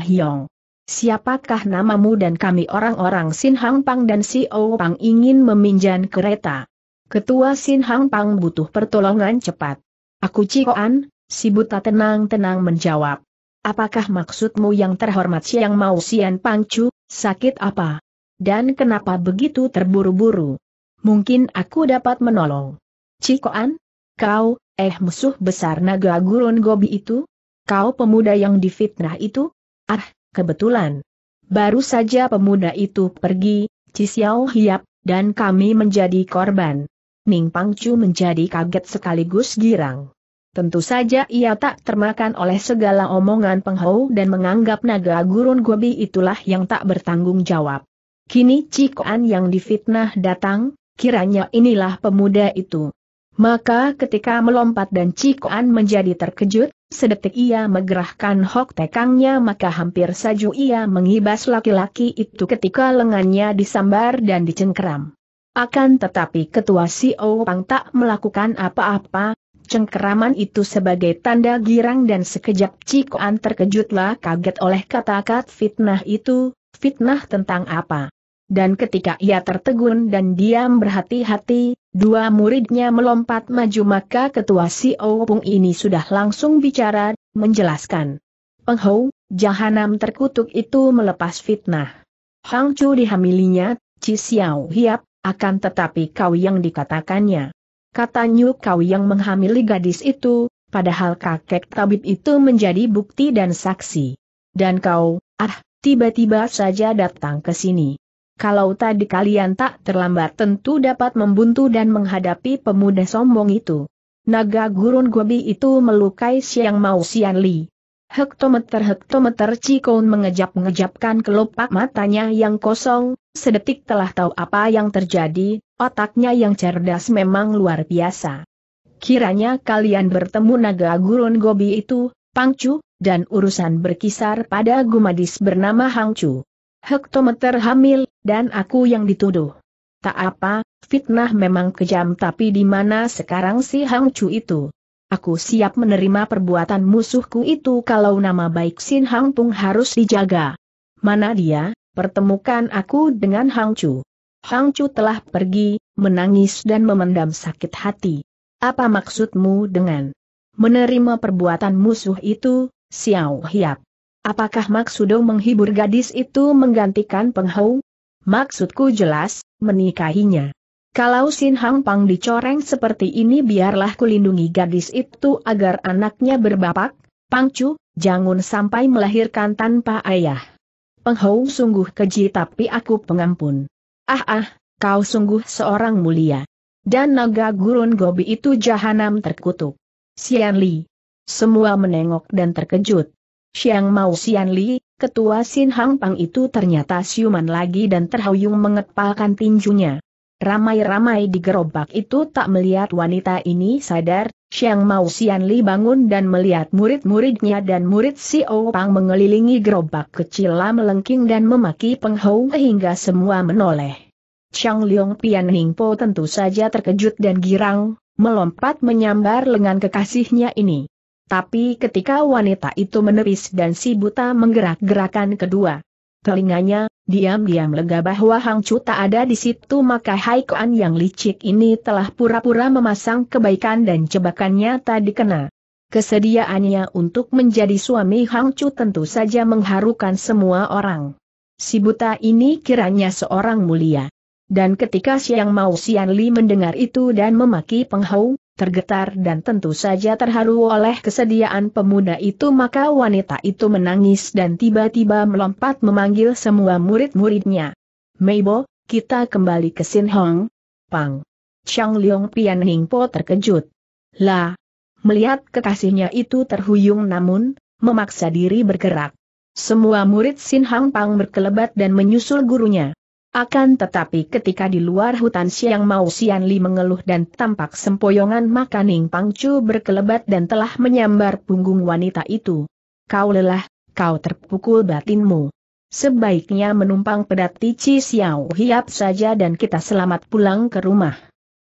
Siapakah namamu dan kami orang-orang Sin Hang Pang dan Si O Pang ingin meminjam kereta. Ketua Sin Hang Pang butuh pertolongan cepat. Aku Cikoan, si buta tenang-tenang menjawab. Apakah maksudmu yang terhormat Siang Mau Sian Pangcu, sakit apa? Dan kenapa begitu terburu-buru? Mungkin aku dapat menolong. Cikoan? Kau, eh musuh besar naga gurun gobi itu? Kau pemuda yang difitnah itu? Ah, kebetulan. Baru saja pemuda itu pergi, Cisiao hiap, dan kami menjadi korban. Ning Pangcu menjadi kaget sekaligus girang. Tentu saja ia tak termakan oleh segala omongan penghau dan menganggap naga gurun gobi itulah yang tak bertanggung jawab. Kini Cikoan yang difitnah datang, kiranya inilah pemuda itu. Maka ketika melompat dan Cikoan menjadi terkejut, Sedetik ia menggerahkan hok tekangnya maka hampir saja ia mengibas laki-laki itu ketika lengannya disambar dan dicengkeram. Akan tetapi ketua si Pang tak melakukan apa-apa, cengkeraman itu sebagai tanda girang dan sekejap Cikoan terkejutlah kaget oleh kata-kata fitnah itu, fitnah tentang apa. Dan ketika ia tertegun dan diam berhati-hati, Dua muridnya melompat maju maka ketua si Opung ini sudah langsung bicara, menjelaskan. Penghou, jahanam terkutuk itu melepas fitnah. Hang Chu dihamilinya, Ci Xiao Hiap, akan tetapi kau yang dikatakannya. Katanya kau yang menghamili gadis itu, padahal kakek tabib itu menjadi bukti dan saksi. Dan kau, ah, tiba-tiba saja datang ke sini kalau tadi kalian tak terlambat tentu dapat membuntu dan menghadapi pemuda sombong itu. Naga gurun gobi itu melukai Siang Mau Sian Li. Hektometer-hektometer Cikon mengejap-ngejapkan kelopak matanya yang kosong, sedetik telah tahu apa yang terjadi, otaknya yang cerdas memang luar biasa. Kiranya kalian bertemu naga gurun gobi itu, Pangcu, dan urusan berkisar pada gumadis bernama Hangcu. Hektometer hamil, dan aku yang dituduh. Tak apa, fitnah memang kejam tapi di mana sekarang si Hang Chu itu? Aku siap menerima perbuatan musuhku itu kalau nama baik Sin Hang Tung harus dijaga. Mana dia, pertemukan aku dengan Hang Chu. Hang Chu telah pergi, menangis dan memendam sakit hati. Apa maksudmu dengan menerima perbuatan musuh itu, Xiao Hiap? Apakah maksudmu menghibur gadis itu menggantikan penghau? Maksudku jelas, menikahinya. Kalau Sin Hang Pang dicoreng seperti ini biarlah kulindungi gadis itu agar anaknya berbapak, Pangcu, jangan sampai melahirkan tanpa ayah. Penghou sungguh keji tapi aku pengampun. Ah ah, kau sungguh seorang mulia. Dan naga gurun gobi itu jahanam terkutuk. Xian Li. Semua menengok dan terkejut. Siang mau Xian Li, ketua Sin Hang Pang itu ternyata siuman lagi dan terhuyung mengepalkan tinjunya. Ramai-ramai di gerobak itu tak melihat wanita ini sadar, Siang Mao Sian Li bangun dan melihat murid-muridnya dan murid si Pang mengelilingi gerobak kecil melengking dan memaki Hou hingga semua menoleh. Chang Leong Pian Ningpo tentu saja terkejut dan girang, melompat menyambar lengan kekasihnya ini. Tapi ketika wanita itu meneris dan si buta menggerak-gerakan kedua telinganya, diam-diam lega bahwa Hang Chu tak ada di situ maka Haikuan yang licik ini telah pura-pura memasang kebaikan dan jebakannya tak dikena. Kesediaannya untuk menjadi suami Hang Chu tentu saja mengharukan semua orang. Si buta ini kiranya seorang mulia. Dan ketika Siang Mau Sian Li mendengar itu dan memaki Peng Hou, tergetar dan tentu saja terharu oleh kesediaan pemuda itu maka wanita itu menangis dan tiba-tiba melompat memanggil semua murid-muridnya. Meibo, kita kembali ke Sin Hong. Pang. Chang Leong Pian Ning Po terkejut. Lah. Melihat kekasihnya itu terhuyung namun, memaksa diri bergerak. Semua murid Sin Hong Pang berkelebat dan menyusul gurunya. Akan tetapi ketika di luar hutan siang mau Sian Li mengeluh dan tampak sempoyongan maka Ning Pangcu berkelebat dan telah menyambar punggung wanita itu. Kau lelah, kau terpukul batinmu. Sebaiknya menumpang pedati Ci Xiao Hiap saja dan kita selamat pulang ke rumah.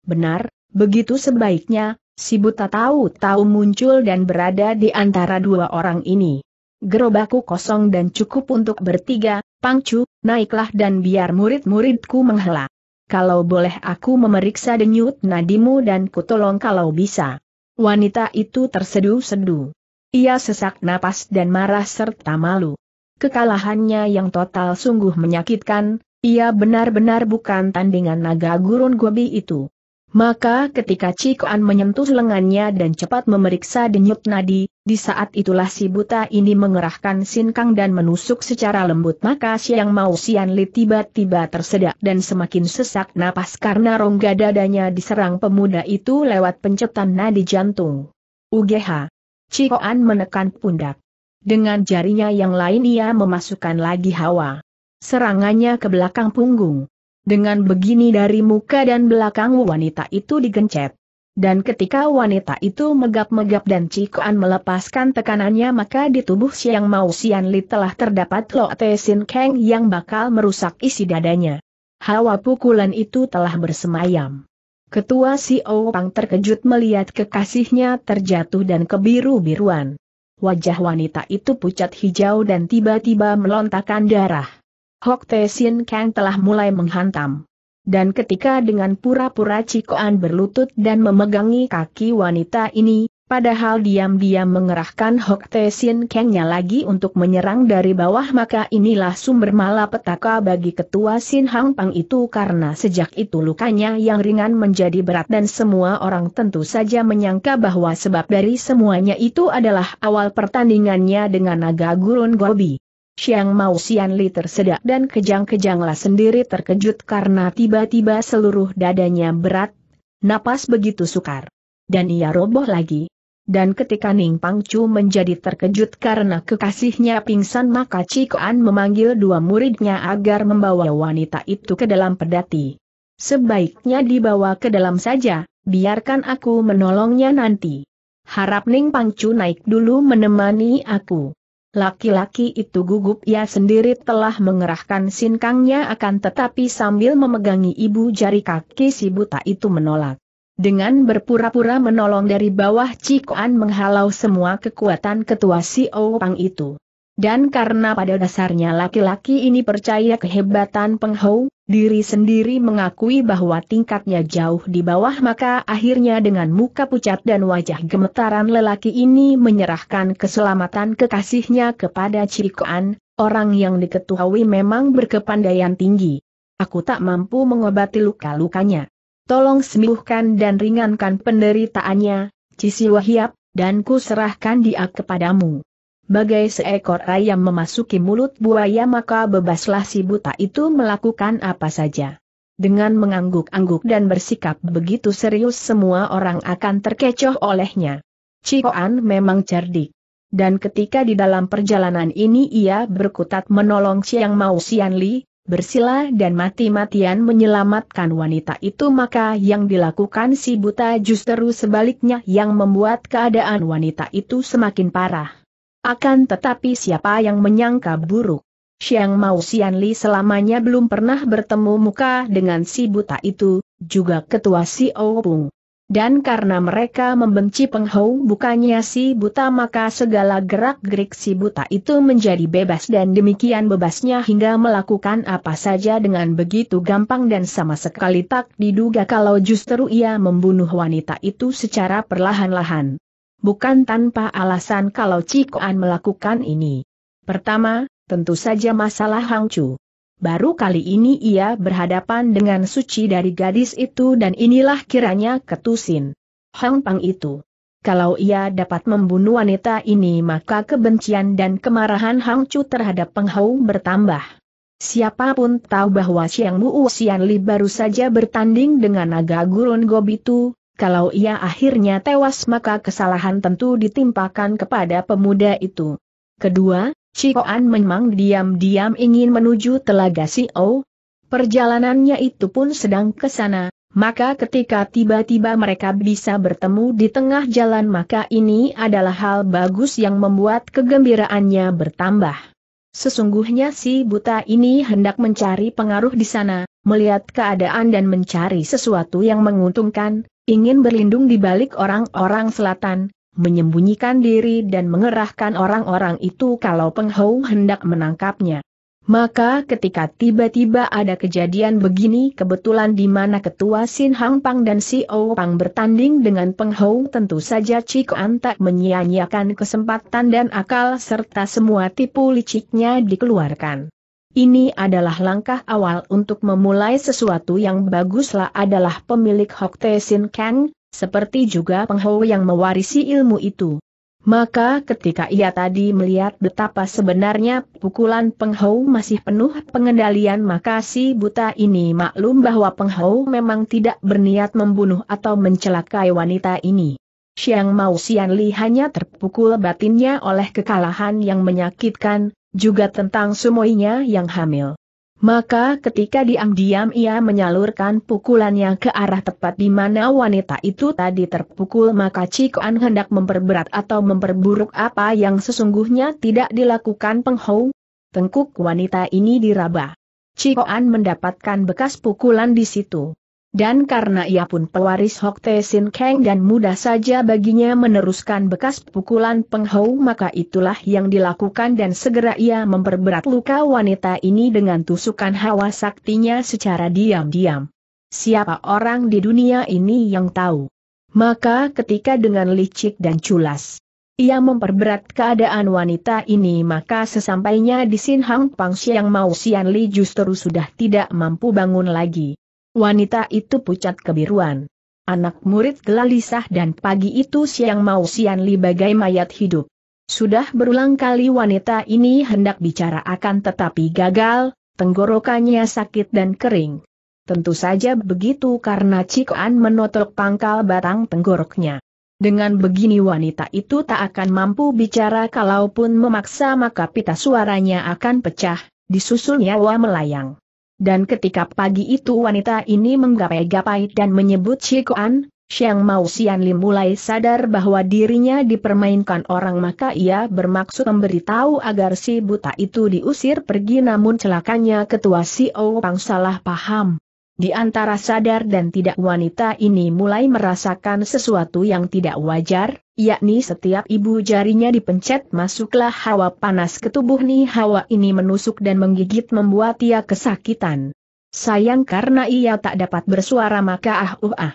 Benar, begitu sebaiknya, si buta tahu-tahu muncul dan berada di antara dua orang ini gerobakku kosong dan cukup untuk bertiga, Pangcu, naiklah dan biar murid-muridku menghela. Kalau boleh aku memeriksa denyut nadimu dan kutolong kalau bisa. Wanita itu terseduh-seduh. Ia sesak napas dan marah serta malu. Kekalahannya yang total sungguh menyakitkan, ia benar-benar bukan tandingan naga gurun gobi itu. Maka ketika Cikuan menyentuh lengannya dan cepat memeriksa denyut nadi, di saat itulah si buta ini mengerahkan sinkang dan menusuk secara lembut maka siang mau Sian Li tiba-tiba tersedak dan semakin sesak napas karena rongga dadanya diserang pemuda itu lewat pencetan nadi jantung. UGH. Cikuan menekan pundak. Dengan jarinya yang lain ia memasukkan lagi hawa. Serangannya ke belakang punggung. Dengan begini dari muka dan belakang wanita itu digencet. Dan ketika wanita itu megap-megap dan Cikoan melepaskan tekanannya maka di tubuh Siang Mau Sian Li telah terdapat Lo Te Sin Kang yang bakal merusak isi dadanya. Hawa pukulan itu telah bersemayam. Ketua si Pang terkejut melihat kekasihnya terjatuh dan kebiru-biruan. Wajah wanita itu pucat hijau dan tiba-tiba melontarkan darah. Hok Te Kang telah mulai menghantam. Dan ketika dengan pura-pura Cikoan berlutut dan memegangi kaki wanita ini, Padahal diam-diam mengerahkan Hok Te Kangnya Kengnya lagi untuk menyerang dari bawah maka inilah sumber malapetaka bagi ketua Sin Hang Pang itu karena sejak itu lukanya yang ringan menjadi berat dan semua orang tentu saja menyangka bahwa sebab dari semuanya itu adalah awal pertandingannya dengan naga gurun Gobi. Xiang Mao Xian Li tersedak dan kejang-kejanglah sendiri terkejut karena tiba-tiba seluruh dadanya berat, napas begitu sukar. Dan ia roboh lagi. Dan ketika Ning Pangcu menjadi terkejut karena kekasihnya pingsan maka Cikoan memanggil dua muridnya agar membawa wanita itu ke dalam pedati. Sebaiknya dibawa ke dalam saja, biarkan aku menolongnya nanti. Harap Ning Pangcu naik dulu menemani aku. Laki-laki itu gugup ia sendiri telah mengerahkan sinkangnya akan tetapi sambil memegangi ibu jari kaki si buta itu menolak. Dengan berpura-pura menolong dari bawah Cikoan menghalau semua kekuatan ketua si Pang itu. Dan karena pada dasarnya laki-laki ini percaya kehebatan Peng Hou, diri sendiri mengakui bahwa tingkatnya jauh di bawah maka akhirnya dengan muka pucat dan wajah gemetaran lelaki ini menyerahkan keselamatan kekasihnya kepada Cirikoan, orang yang diketahui memang berkepandaian tinggi. Aku tak mampu mengobati luka-lukanya. Tolong sembuhkan dan ringankan penderitaannya, Cisiwahiap, dan kuserahkan serahkan dia kepadamu. Bagai seekor ayam memasuki mulut buaya maka bebaslah si buta itu melakukan apa saja. Dengan mengangguk-angguk dan bersikap begitu serius semua orang akan terkecoh olehnya. Cikoan memang cerdik. Dan ketika di dalam perjalanan ini ia berkutat menolong Siang Mau Sian Li, bersila dan mati-matian menyelamatkan wanita itu maka yang dilakukan si buta justru sebaliknya yang membuat keadaan wanita itu semakin parah. Akan tetapi siapa yang menyangka buruk? Siang Mao Xianli selamanya belum pernah bertemu muka dengan si buta itu, juga ketua si Oupung. Dan karena mereka membenci Penghou bukannya si buta maka segala gerak-gerik si buta itu menjadi bebas dan demikian bebasnya hingga melakukan apa saja dengan begitu gampang dan sama sekali tak diduga kalau justru ia membunuh wanita itu secara perlahan-lahan bukan tanpa alasan kalau Cikoan melakukan ini. Pertama, tentu saja masalah Hangcu. Baru kali ini ia berhadapan dengan suci dari gadis itu dan inilah kiranya ketusin. Hang Pang itu. Kalau ia dapat membunuh wanita ini maka kebencian dan kemarahan Hang Chu terhadap Peng Hou bertambah. Siapapun tahu bahwa Xiang Mu Xian Li baru saja bertanding dengan naga gurun Gobitu, kalau ia akhirnya tewas maka kesalahan tentu ditimpakan kepada pemuda itu. Kedua, Cikoan memang diam-diam ingin menuju telaga Sio. Oh. Perjalanannya itu pun sedang ke sana, maka ketika tiba-tiba mereka bisa bertemu di tengah jalan maka ini adalah hal bagus yang membuat kegembiraannya bertambah. Sesungguhnya si buta ini hendak mencari pengaruh di sana, melihat keadaan dan mencari sesuatu yang menguntungkan, ingin berlindung di balik orang-orang selatan, menyembunyikan diri dan mengerahkan orang-orang itu kalau Penghou hendak menangkapnya. Maka ketika tiba-tiba ada kejadian begini kebetulan di mana ketua Sin Hang Pang dan Si O Pang bertanding dengan Peng Hou tentu saja Cik An tak menyia-nyiakan kesempatan dan akal serta semua tipu liciknya dikeluarkan. Ini adalah langkah awal untuk memulai sesuatu yang baguslah adalah pemilik Hokte Sin Kang, seperti juga penghou yang mewarisi ilmu itu. Maka ketika ia tadi melihat betapa sebenarnya pukulan penghou masih penuh pengendalian maka si buta ini maklum bahwa penghou memang tidak berniat membunuh atau mencelakai wanita ini. Siang Mausian Li hanya terpukul batinnya oleh kekalahan yang menyakitkan, juga tentang sumoinya yang hamil. Maka ketika diam-diam ia menyalurkan pukulannya ke arah tepat di mana wanita itu tadi terpukul maka Cikoan hendak memperberat atau memperburuk apa yang sesungguhnya tidak dilakukan penghou. Tengkuk wanita ini diraba. Cikoan mendapatkan bekas pukulan di situ. Dan karena ia pun pewaris Hok Te Sin Kang dan mudah saja baginya meneruskan bekas pukulan Peng Hou maka itulah yang dilakukan dan segera ia memperberat luka wanita ini dengan tusukan hawa saktinya secara diam-diam. Siapa orang di dunia ini yang tahu? Maka ketika dengan licik dan culas, ia memperberat keadaan wanita ini maka sesampainya di Sin Hang Pang Siang Mao Sian Li justru sudah tidak mampu bangun lagi. Wanita itu pucat kebiruan. Anak murid gelisah dan pagi itu siang mau sian li bagai mayat hidup. Sudah berulang kali wanita ini hendak bicara akan tetapi gagal, tenggorokannya sakit dan kering. Tentu saja begitu karena Cikoan menotok pangkal batang tenggoroknya. Dengan begini wanita itu tak akan mampu bicara kalaupun memaksa maka pita suaranya akan pecah, disusul nyawa melayang. Dan ketika pagi itu wanita ini menggapai-gapai dan menyebut Cikuan, Xiang Mao Xianli mulai sadar bahwa dirinya dipermainkan orang maka ia bermaksud memberitahu agar si buta itu diusir pergi namun celakanya ketua si Pang salah paham. Di antara sadar dan tidak wanita ini mulai merasakan sesuatu yang tidak wajar, yakni setiap ibu jarinya dipencet masuklah hawa panas ke tubuh Ni hawa ini menusuk dan menggigit membuat ia kesakitan. Sayang karena ia tak dapat bersuara maka ah uh ah.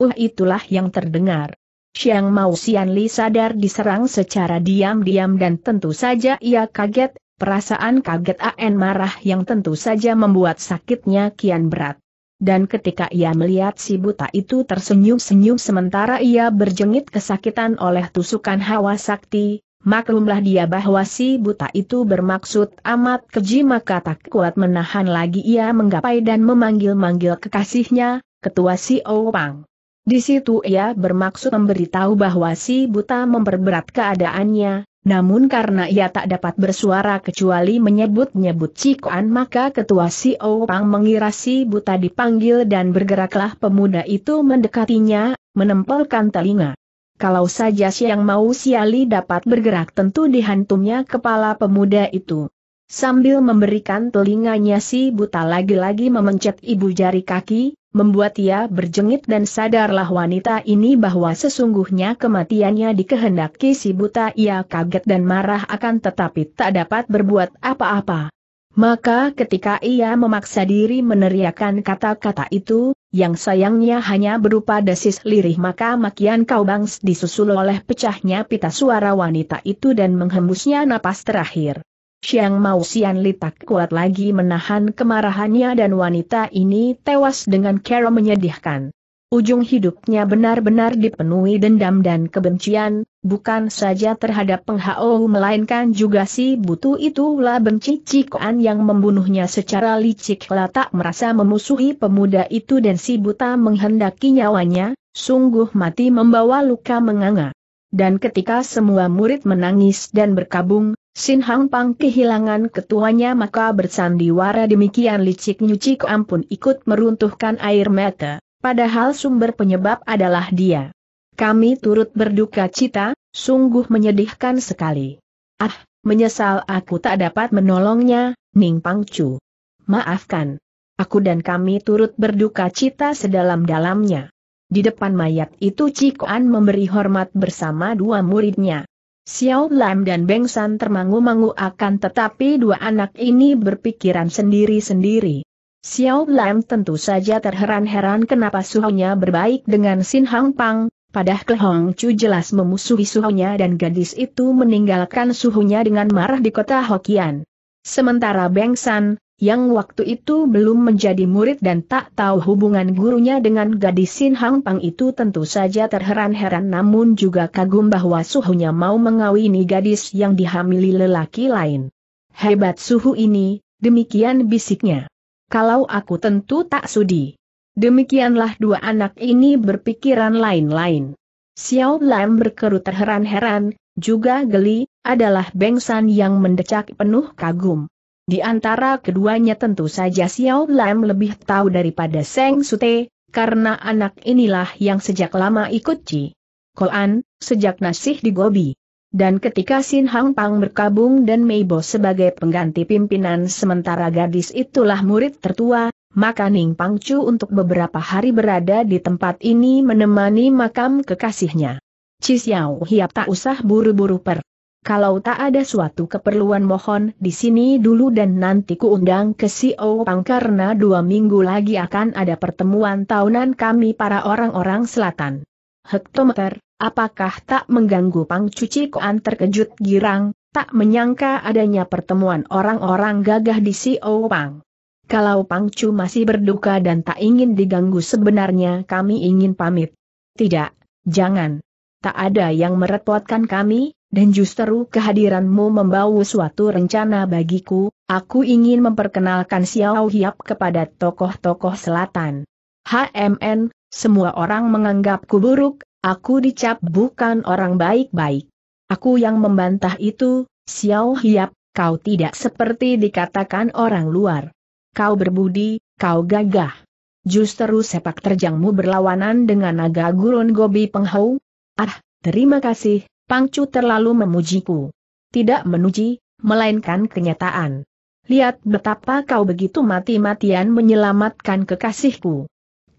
Uh itulah yang terdengar. Siang Mau Sian Li sadar diserang secara diam-diam dan tentu saja ia kaget, perasaan kaget An marah yang tentu saja membuat sakitnya kian berat dan ketika ia melihat si buta itu tersenyum-senyum sementara ia berjengit kesakitan oleh tusukan hawa sakti, maklumlah dia bahwa si buta itu bermaksud amat keji maka tak kuat menahan lagi ia menggapai dan memanggil-manggil kekasihnya, ketua si Owang. Di situ ia bermaksud memberitahu bahwa si buta memperberat keadaannya, namun karena ia tak dapat bersuara kecuali menyebut-nyebut cikuan, maka ketua si Pang mengira si buta dipanggil dan bergeraklah pemuda itu mendekatinya, menempelkan telinga. Kalau saja siang mau siali dapat bergerak tentu dihantumnya kepala pemuda itu. Sambil memberikan telinganya si buta lagi-lagi memencet ibu jari kaki, membuat ia berjengit dan sadarlah wanita ini bahwa sesungguhnya kematiannya dikehendaki si buta ia kaget dan marah akan tetapi tak dapat berbuat apa-apa. Maka ketika ia memaksa diri meneriakan kata-kata itu, yang sayangnya hanya berupa desis lirih maka makian kau bangs disusul oleh pecahnya pita suara wanita itu dan menghembusnya napas terakhir. Siang Mao Xian Li tak kuat lagi menahan kemarahannya dan wanita ini tewas dengan cara menyedihkan. Ujung hidupnya benar-benar dipenuhi dendam dan kebencian, bukan saja terhadap Peng melainkan juga si butu itulah benci Cikoan yang membunuhnya secara licik lah tak merasa memusuhi pemuda itu dan si buta menghendaki nyawanya, sungguh mati membawa luka menganga. Dan ketika semua murid menangis dan berkabung, Sin Hang Pang kehilangan ketuanya maka bersandiwara demikian licik nyuci ampun ikut meruntuhkan air mata, padahal sumber penyebab adalah dia. Kami turut berduka cita, sungguh menyedihkan sekali. Ah, menyesal aku tak dapat menolongnya, Ning Pang Chu. Maafkan. Aku dan kami turut berduka cita sedalam-dalamnya. Di depan mayat itu Cikuan memberi hormat bersama dua muridnya. Xiao Lam dan Beng San termangu-mangu akan tetapi dua anak ini berpikiran sendiri-sendiri. Xiao Lam tentu saja terheran-heran kenapa suhunya berbaik dengan Sin Hang Pang, padahal Hong Chu jelas memusuhi suhunya dan gadis itu meninggalkan suhunya dengan marah di kota Hokian. Sementara Beng San, yang waktu itu belum menjadi murid dan tak tahu hubungan gurunya dengan gadis Sin Hang Pang itu tentu saja terheran-heran namun juga kagum bahwa suhunya mau mengawini gadis yang dihamili lelaki lain. Hebat suhu ini, demikian bisiknya. Kalau aku tentu tak sudi. Demikianlah dua anak ini berpikiran lain-lain. Xiao Lam berkerut terheran-heran, juga geli, adalah bengsan yang mendecak penuh kagum. Di antara keduanya tentu saja Xiao Lam lebih tahu daripada Seng Sute, karena anak inilah yang sejak lama ikut Ci. Koan, sejak nasih di Gobi. Dan ketika Sin Hang Pang berkabung dan Meibo sebagai pengganti pimpinan sementara gadis itulah murid tertua, maka Ning Pang Chu untuk beberapa hari berada di tempat ini menemani makam kekasihnya. Ci Xiao Hiap tak usah buru-buru per. Kalau tak ada suatu keperluan mohon di sini dulu dan nanti ku undang ke si Opang karena dua minggu lagi akan ada pertemuan tahunan kami para orang-orang selatan. Hektometer, apakah tak mengganggu Pang Cuci Koan terkejut girang, tak menyangka adanya pertemuan orang-orang gagah di si Opang. Kalau Pang Cu masih berduka dan tak ingin diganggu sebenarnya kami ingin pamit. Tidak, jangan. Tak ada yang merepotkan kami, dan justru kehadiranmu membawa suatu rencana bagiku, aku ingin memperkenalkan Xiao Hiap kepada tokoh-tokoh selatan. HMN, semua orang menganggapku buruk, aku dicap bukan orang baik-baik. Aku yang membantah itu, Xiao Hiap, kau tidak seperti dikatakan orang luar. Kau berbudi, kau gagah. Justru sepak terjangmu berlawanan dengan naga gurun Gobi Penghau. Ah, terima kasih, Pangcu terlalu memujiku. Tidak menuji, melainkan kenyataan. Lihat betapa kau begitu mati-matian menyelamatkan kekasihku.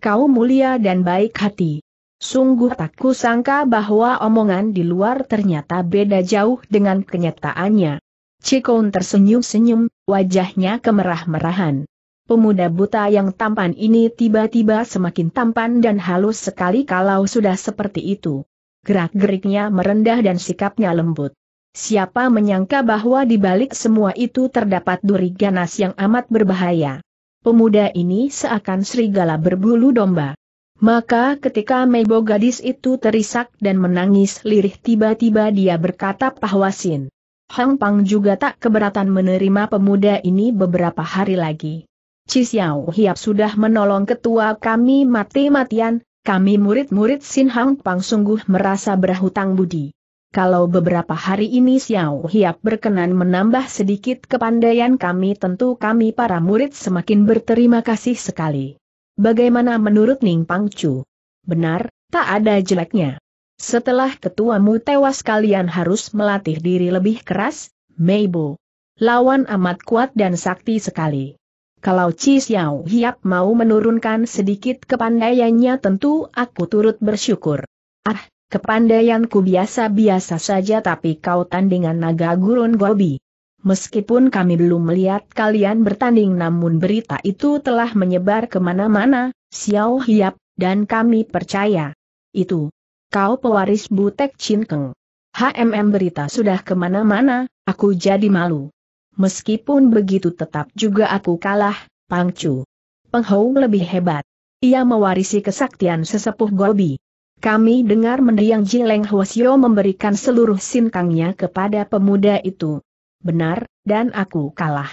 Kau mulia dan baik hati. Sungguh tak kusangka bahwa omongan di luar ternyata beda jauh dengan kenyataannya. Cikon tersenyum-senyum, wajahnya kemerah-merahan. Pemuda buta yang tampan ini tiba-tiba semakin tampan dan halus sekali kalau sudah seperti itu gerak-geriknya merendah dan sikapnya lembut. Siapa menyangka bahwa di balik semua itu terdapat duri ganas yang amat berbahaya. Pemuda ini seakan serigala berbulu domba. Maka ketika Meibo gadis itu terisak dan menangis lirih tiba-tiba dia berkata Pahwasin. Hang Pang juga tak keberatan menerima pemuda ini beberapa hari lagi. Chisiao, Hiap sudah menolong ketua kami mati-matian, kami murid-murid Sin Hang Pang sungguh merasa berhutang budi. Kalau beberapa hari ini Xiao Hiap berkenan menambah sedikit kepandaian kami tentu kami para murid semakin berterima kasih sekali. Bagaimana menurut Ning Pang Chu? Benar, tak ada jeleknya. Setelah ketuamu tewas kalian harus melatih diri lebih keras, Meibo. Lawan amat kuat dan sakti sekali. Kalau Chi Xiao Hiap mau menurunkan sedikit kepandaiannya tentu aku turut bersyukur. Ah, kepandaianku biasa-biasa saja tapi kau tandingan naga gurun gobi. Meskipun kami belum melihat kalian bertanding namun berita itu telah menyebar kemana-mana, Xiao Hiap, dan kami percaya. Itu. Kau pewaris Butek Chin Keng. HMM berita sudah kemana-mana, aku jadi malu. Meskipun begitu tetap juga aku kalah, Pangcu. Penghou lebih hebat. Ia mewarisi kesaktian sesepuh Gobi. Kami dengar mendiang Jileng Hwasyo memberikan seluruh sinkangnya kepada pemuda itu. Benar, dan aku kalah.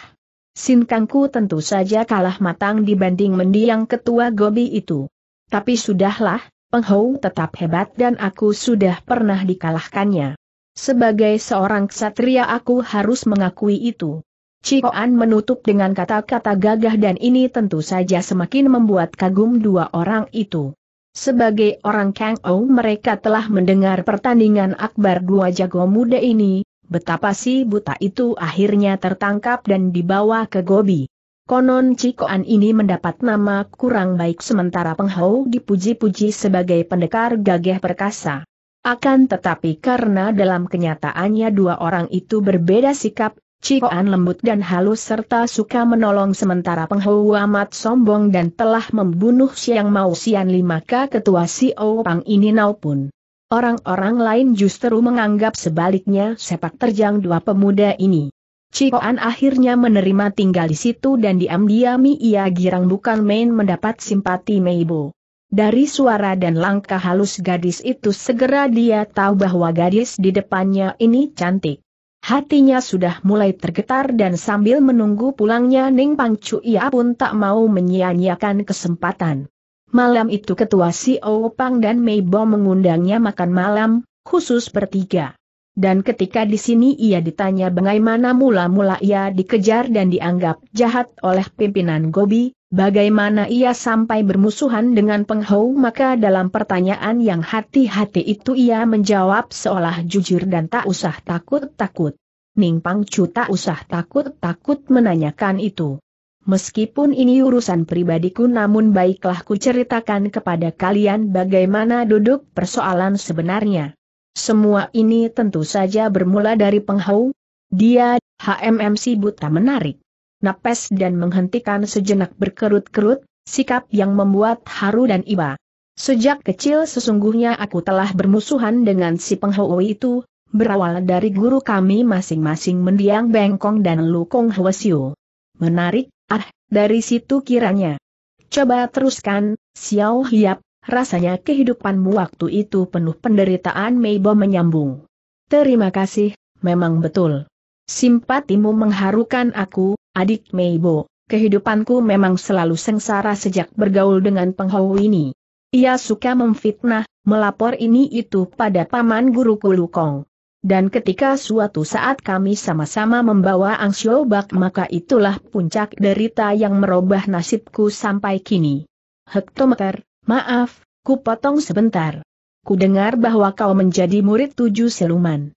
Sinkangku tentu saja kalah matang dibanding mendiang ketua Gobi itu. Tapi sudahlah, Penghou tetap hebat dan aku sudah pernah dikalahkannya. Sebagai seorang ksatria aku harus mengakui itu. Cikoan menutup dengan kata-kata gagah dan ini tentu saja semakin membuat kagum dua orang itu. Sebagai orang Kang O mereka telah mendengar pertandingan akbar dua jago muda ini, betapa si buta itu akhirnya tertangkap dan dibawa ke Gobi. Konon Cikoan ini mendapat nama kurang baik sementara Penghou dipuji-puji sebagai pendekar gagah perkasa. Akan tetapi karena dalam kenyataannya dua orang itu berbeda sikap, Cikoan lembut dan halus serta suka menolong sementara Penghawa amat sombong dan telah membunuh Siang Mau Sian k ketua Si Pang ini naupun. Orang-orang lain justru menganggap sebaliknya sepak terjang dua pemuda ini. Cikoan akhirnya menerima tinggal di situ dan diam-diami ia girang bukan main mendapat simpati Meibo. Dari suara dan langkah halus gadis itu segera dia tahu bahwa gadis di depannya ini cantik. Hatinya sudah mulai tergetar dan sambil menunggu pulangnya Ning Pangcu ia pun tak mau menyia-nyiakan kesempatan. Malam itu ketua si Pang dan Mei Bo mengundangnya makan malam, khusus bertiga. Dan ketika di sini ia ditanya bagaimana mula-mula ia dikejar dan dianggap jahat oleh pimpinan Gobi, Bagaimana ia sampai bermusuhan dengan Peng Hou maka dalam pertanyaan yang hati-hati itu ia menjawab seolah jujur dan tak usah takut-takut. Ning Pang Chu tak usah takut-takut menanyakan itu. Meskipun ini urusan pribadiku namun baiklah ku ceritakan kepada kalian bagaimana duduk persoalan sebenarnya. Semua ini tentu saja bermula dari penghau. Dia, HMM si buta menarik. Napas dan menghentikan sejenak berkerut-kerut, sikap yang membuat haru dan iba. Sejak kecil sesungguhnya aku telah bermusuhan dengan si penghawa itu, berawal dari guru kami masing-masing mendiang bengkong dan lukong hwasyu. Menarik, ah, dari situ kiranya. Coba teruskan, Xiao Hiap, rasanya kehidupanmu waktu itu penuh penderitaan Meibo menyambung. Terima kasih, memang betul. Simpatimu mengharukan aku, adik Meibo, kehidupanku memang selalu sengsara sejak bergaul dengan penghau ini. Ia suka memfitnah, melapor ini itu pada paman guru Kulukong. Dan ketika suatu saat kami sama-sama membawa Ang Bak maka itulah puncak derita yang merubah nasibku sampai kini. Hektometer, maaf, ku potong sebentar. Ku dengar bahwa kau menjadi murid tujuh siluman.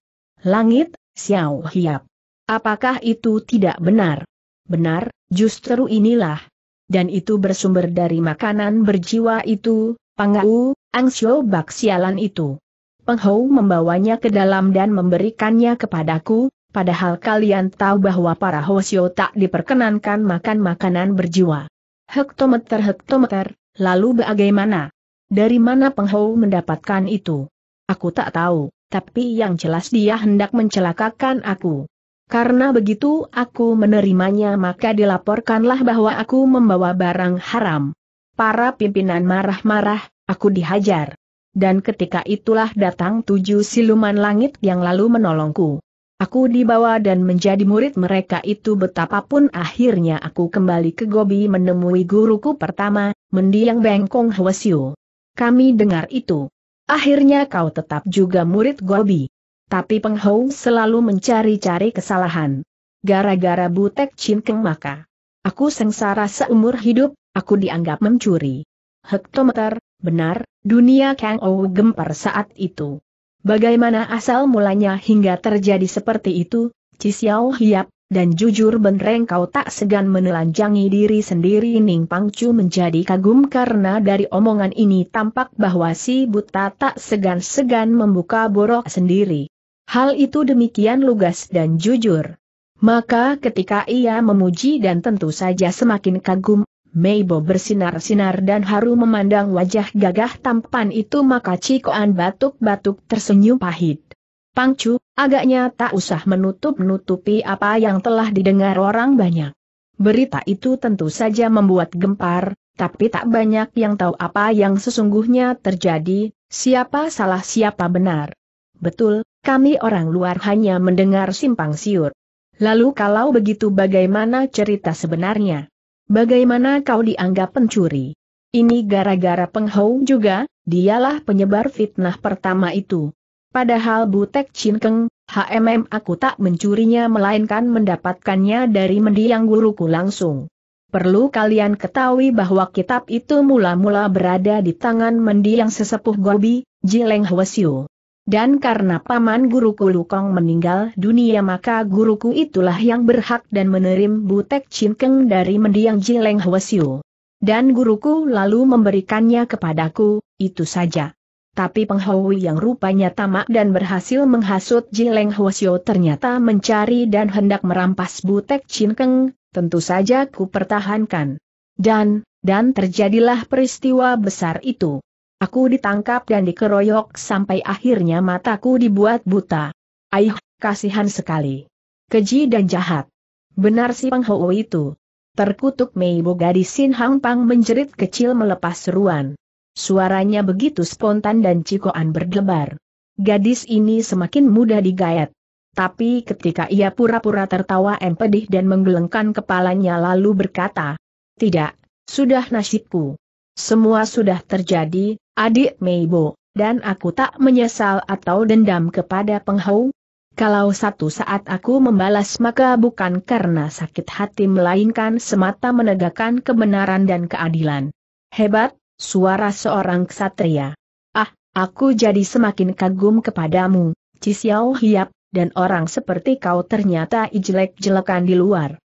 Langit, Xiao Hiap. Apakah itu tidak benar? Benar, justru inilah. Dan itu bersumber dari makanan berjiwa itu, pangau, angsio bak sialan itu. Penghou membawanya ke dalam dan memberikannya kepadaku, padahal kalian tahu bahwa para hosio tak diperkenankan makan makanan berjiwa. Hektometer-hektometer, lalu bagaimana? Dari mana Penghou mendapatkan itu? Aku tak tahu, tapi yang jelas dia hendak mencelakakan aku. Karena begitu aku menerimanya maka dilaporkanlah bahwa aku membawa barang haram. Para pimpinan marah-marah, aku dihajar. Dan ketika itulah datang tujuh siluman langit yang lalu menolongku. Aku dibawa dan menjadi murid mereka itu betapapun akhirnya aku kembali ke Gobi menemui guruku pertama, mendiang Bengkong Hwasyu. Kami dengar itu. Akhirnya kau tetap juga murid Gobi tapi Peng Hou selalu mencari-cari kesalahan. Gara-gara Butek Cinkeng maka. Aku sengsara seumur hidup, aku dianggap mencuri. Hektometer, benar, dunia Kang Ou gempar saat itu. Bagaimana asal mulanya hingga terjadi seperti itu, Cisiao Hiap, dan jujur benereng kau tak segan menelanjangi diri sendiri Ning Pangcu menjadi kagum karena dari omongan ini tampak bahwa si buta tak segan-segan membuka borok sendiri. Hal itu demikian lugas dan jujur. Maka ketika ia memuji dan tentu saja semakin kagum, Meibo bersinar-sinar dan haru memandang wajah gagah tampan itu maka Cikoan batuk-batuk tersenyum pahit. Pangcu, agaknya tak usah menutup-nutupi apa yang telah didengar orang banyak. Berita itu tentu saja membuat gempar, tapi tak banyak yang tahu apa yang sesungguhnya terjadi, siapa salah siapa benar. Betul, kami orang luar hanya mendengar simpang siur. Lalu kalau begitu bagaimana cerita sebenarnya? Bagaimana kau dianggap pencuri? Ini gara-gara penghau juga, dialah penyebar fitnah pertama itu. Padahal Butek Cinkeng, HMM aku tak mencurinya melainkan mendapatkannya dari mendiang guruku langsung. Perlu kalian ketahui bahwa kitab itu mula-mula berada di tangan mendiang sesepuh Gobi, Jileng Hwasyu. Dan karena paman guruku Lukong meninggal dunia maka guruku itulah yang berhak dan menerim butek cinkeng dari mendiang Jileng Hwasyu. Dan guruku lalu memberikannya kepadaku, itu saja. Tapi penghawi yang rupanya tamak dan berhasil menghasut Jileng Hwasyu ternyata mencari dan hendak merampas butek cinkeng, tentu saja ku pertahankan. Dan, dan terjadilah peristiwa besar itu. Aku ditangkap dan dikeroyok sampai akhirnya mataku dibuat buta. Aih, kasihan sekali. Keji dan jahat. Benar si penghou itu. Terkutuk Meibo gadis Sin Hang Pang menjerit kecil melepas seruan. Suaranya begitu spontan dan cikoan berdebar. Gadis ini semakin mudah digayat. Tapi ketika ia pura-pura tertawa empedih dan menggelengkan kepalanya lalu berkata, Tidak, sudah nasibku. Semua sudah terjadi, adik Meibo, dan aku tak menyesal atau dendam kepada penghau. Kalau satu saat aku membalas maka bukan karena sakit hati melainkan semata menegakkan kebenaran dan keadilan. Hebat, suara seorang ksatria. Ah, aku jadi semakin kagum kepadamu, Cisiao Hiap, dan orang seperti kau ternyata jelek-jelekan di luar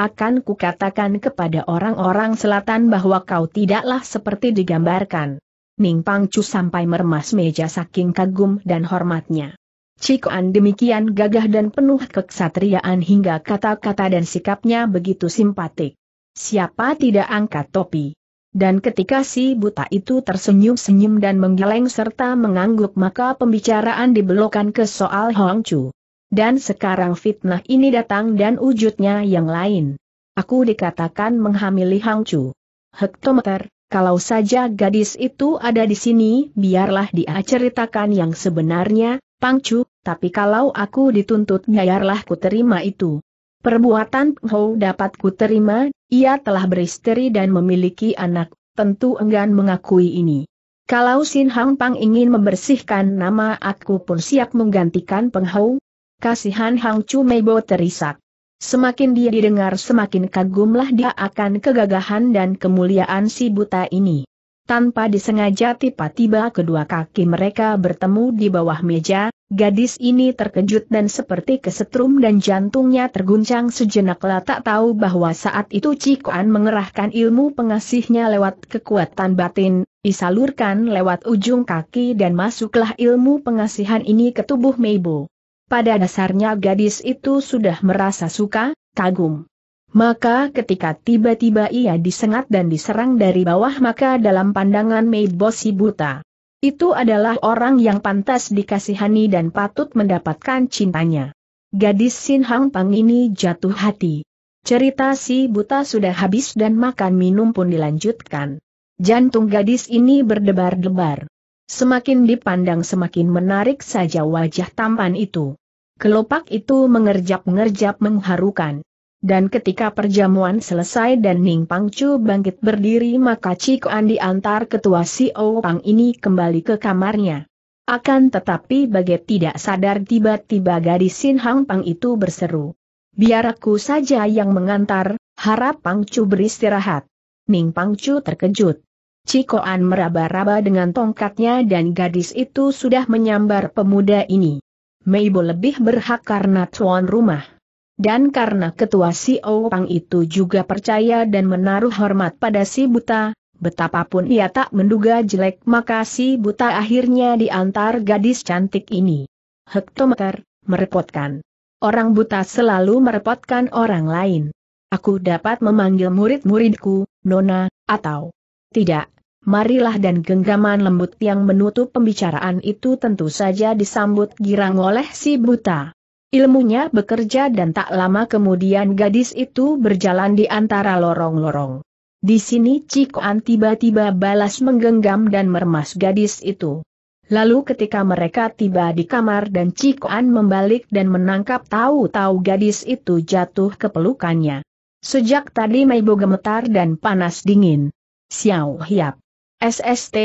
akan kukatakan kepada orang-orang selatan bahwa kau tidaklah seperti digambarkan. Ning Pangcu sampai meremas meja saking kagum dan hormatnya. Cikoan demikian gagah dan penuh keksatiaan hingga kata-kata dan sikapnya begitu simpatik. Siapa tidak angkat topi? Dan ketika si buta itu tersenyum-senyum dan menggeleng serta mengangguk maka pembicaraan dibelokkan ke soal Hong Chu. Dan sekarang fitnah ini datang dan wujudnya yang lain. Aku dikatakan menghamili Hang Chu. Hektometer, kalau saja gadis itu ada di sini, biarlah dia ceritakan yang sebenarnya, Pang Chu. tapi kalau aku dituntut biarlah ku terima itu. Perbuatan Ho dapat ku terima, ia telah beristeri dan memiliki anak, tentu enggan mengakui ini. Kalau Sin Hang Pang ingin membersihkan nama aku pun siap menggantikan Peng Ho, Kasihan Hang Chu Meibo terisak. Semakin dia didengar semakin kagumlah dia akan kegagahan dan kemuliaan si buta ini. Tanpa disengaja tiba-tiba kedua kaki mereka bertemu di bawah meja, gadis ini terkejut dan seperti kesetrum dan jantungnya terguncang sejenaklah tak tahu bahwa saat itu Cikuan mengerahkan ilmu pengasihnya lewat kekuatan batin, disalurkan lewat ujung kaki dan masuklah ilmu pengasihan ini ke tubuh Meibo pada dasarnya gadis itu sudah merasa suka, kagum. Maka ketika tiba-tiba ia disengat dan diserang dari bawah maka dalam pandangan Mei Bosi buta. Itu adalah orang yang pantas dikasihani dan patut mendapatkan cintanya. Gadis Sin Hang Pang ini jatuh hati. Cerita si buta sudah habis dan makan minum pun dilanjutkan. Jantung gadis ini berdebar-debar. Semakin dipandang semakin menarik saja wajah tampan itu. Kelopak itu mengerjap-ngerjap mengharukan. Dan ketika perjamuan selesai dan Ning Pangcu bangkit berdiri maka Cikoan diantar ketua si Pang ini kembali ke kamarnya. Akan tetapi bagai tidak sadar tiba-tiba gadis Sin Hang Pang itu berseru. Biar aku saja yang mengantar, harap Pangcu beristirahat. Ning Pangcu terkejut. Cikoan meraba-raba dengan tongkatnya dan gadis itu sudah menyambar pemuda ini. Meibo lebih berhak karena tuan rumah. Dan karena ketua si Pang itu juga percaya dan menaruh hormat pada si buta, betapapun ia tak menduga jelek maka si buta akhirnya diantar gadis cantik ini. Hektometer, merepotkan. Orang buta selalu merepotkan orang lain. Aku dapat memanggil murid-muridku, Nona, atau... Tidak, marilah dan genggaman lembut yang menutup pembicaraan itu tentu saja disambut girang oleh si buta. Ilmunya bekerja dan tak lama kemudian gadis itu berjalan di antara lorong-lorong. Di sini Cikoan tiba-tiba balas menggenggam dan meremas gadis itu. Lalu ketika mereka tiba di kamar dan Cikoan membalik dan menangkap tahu-tahu gadis itu jatuh ke pelukannya. Sejak tadi Maibo gemetar dan panas dingin. Xiao Hiap. SST,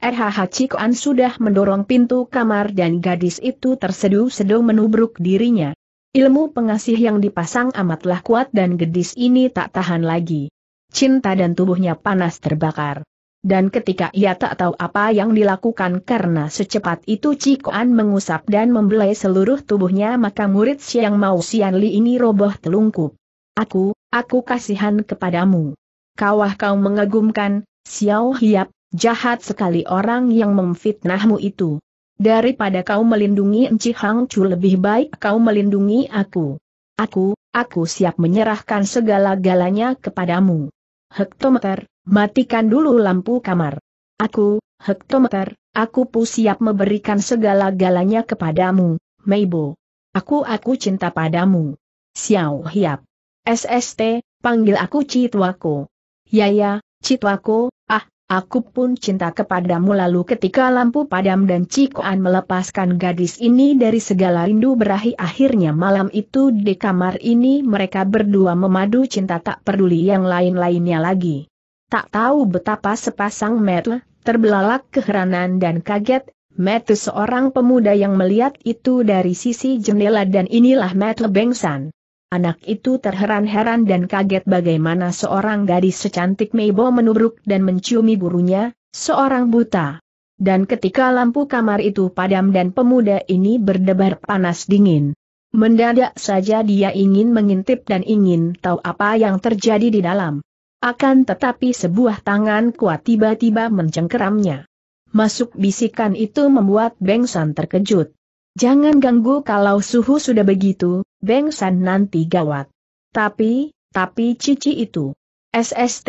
RHH Cikuan sudah mendorong pintu kamar dan gadis itu terseduh-seduh menubruk dirinya. Ilmu pengasih yang dipasang amatlah kuat dan gadis ini tak tahan lagi. Cinta dan tubuhnya panas terbakar. Dan ketika ia tak tahu apa yang dilakukan karena secepat itu Cikuan mengusap dan membelai seluruh tubuhnya maka murid Siang Mau Sian Li ini roboh telungkup. Aku, aku kasihan kepadamu. Kawah kau mengagumkan, Xiao Hiap, Jahat sekali orang yang memfitnahmu itu. Daripada kau melindungi Enci Hang Chu lebih baik kau melindungi aku. Aku, aku siap menyerahkan segala-galanya kepadamu. Hektometer, matikan dulu lampu kamar. Aku, Hektometer, aku pun siap memberikan segala-galanya kepadamu, Meibo. Aku aku cinta padamu. Xiao Hiap. SST, panggil aku Citwako. Yaya, Citwako, ah, Aku pun cinta kepadamu lalu ketika lampu padam dan Cikoan melepaskan gadis ini dari segala rindu berahi akhirnya malam itu di kamar ini mereka berdua memadu cinta tak peduli yang lain-lainnya lagi. Tak tahu betapa sepasang metu, terbelalak keheranan dan kaget, metu seorang pemuda yang melihat itu dari sisi jendela dan inilah metu Bengsan. Anak itu terheran-heran dan kaget bagaimana seorang gadis secantik Meibo menubruk dan menciumi burunya, seorang buta. Dan ketika lampu kamar itu padam dan pemuda ini berdebar panas dingin. Mendadak saja dia ingin mengintip dan ingin tahu apa yang terjadi di dalam. Akan tetapi sebuah tangan kuat tiba-tiba mencengkeramnya. Masuk bisikan itu membuat Bengsan terkejut. Jangan ganggu kalau suhu sudah begitu, Beng San nanti gawat. Tapi, tapi cici itu. SST,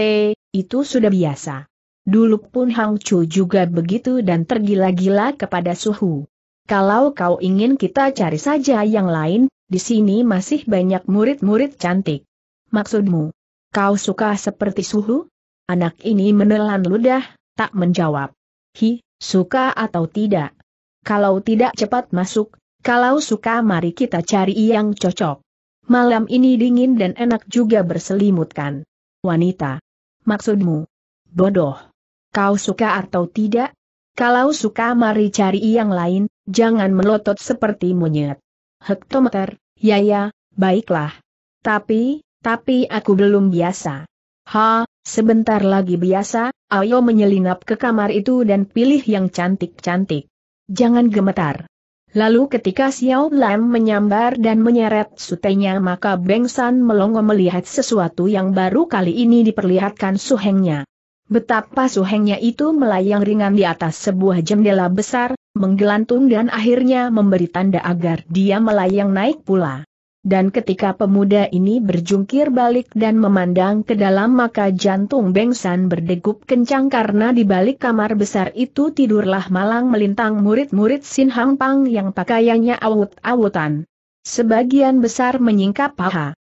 itu sudah biasa. Dulu pun Hang Chu juga begitu dan tergila-gila kepada Suhu. Kalau kau ingin kita cari saja yang lain, di sini masih banyak murid-murid cantik. Maksudmu? Kau suka seperti Suhu? Anak ini menelan ludah, tak menjawab. Hi, suka atau tidak? Kalau tidak cepat masuk, kalau suka mari kita cari yang cocok. Malam ini dingin dan enak juga berselimutkan. Wanita. Maksudmu? Bodoh. Kau suka atau tidak? Kalau suka mari cari yang lain, jangan melotot seperti monyet. Hektometer, ya ya, baiklah. Tapi, tapi aku belum biasa. Ha, sebentar lagi biasa, ayo menyelinap ke kamar itu dan pilih yang cantik-cantik. Jangan gemetar. Lalu ketika Xiao Lam menyambar dan menyeret sutenya maka Beng San melongo melihat sesuatu yang baru kali ini diperlihatkan suhengnya. Betapa suhengnya itu melayang ringan di atas sebuah jendela besar, menggelantung dan akhirnya memberi tanda agar dia melayang naik pula. Dan ketika pemuda ini berjungkir balik dan memandang ke dalam maka jantung Bengsan berdegup kencang karena di balik kamar besar itu tidurlah malang melintang murid-murid Sin Hang Pang yang pakaiannya awut-awutan. Sebagian besar menyingkap paha.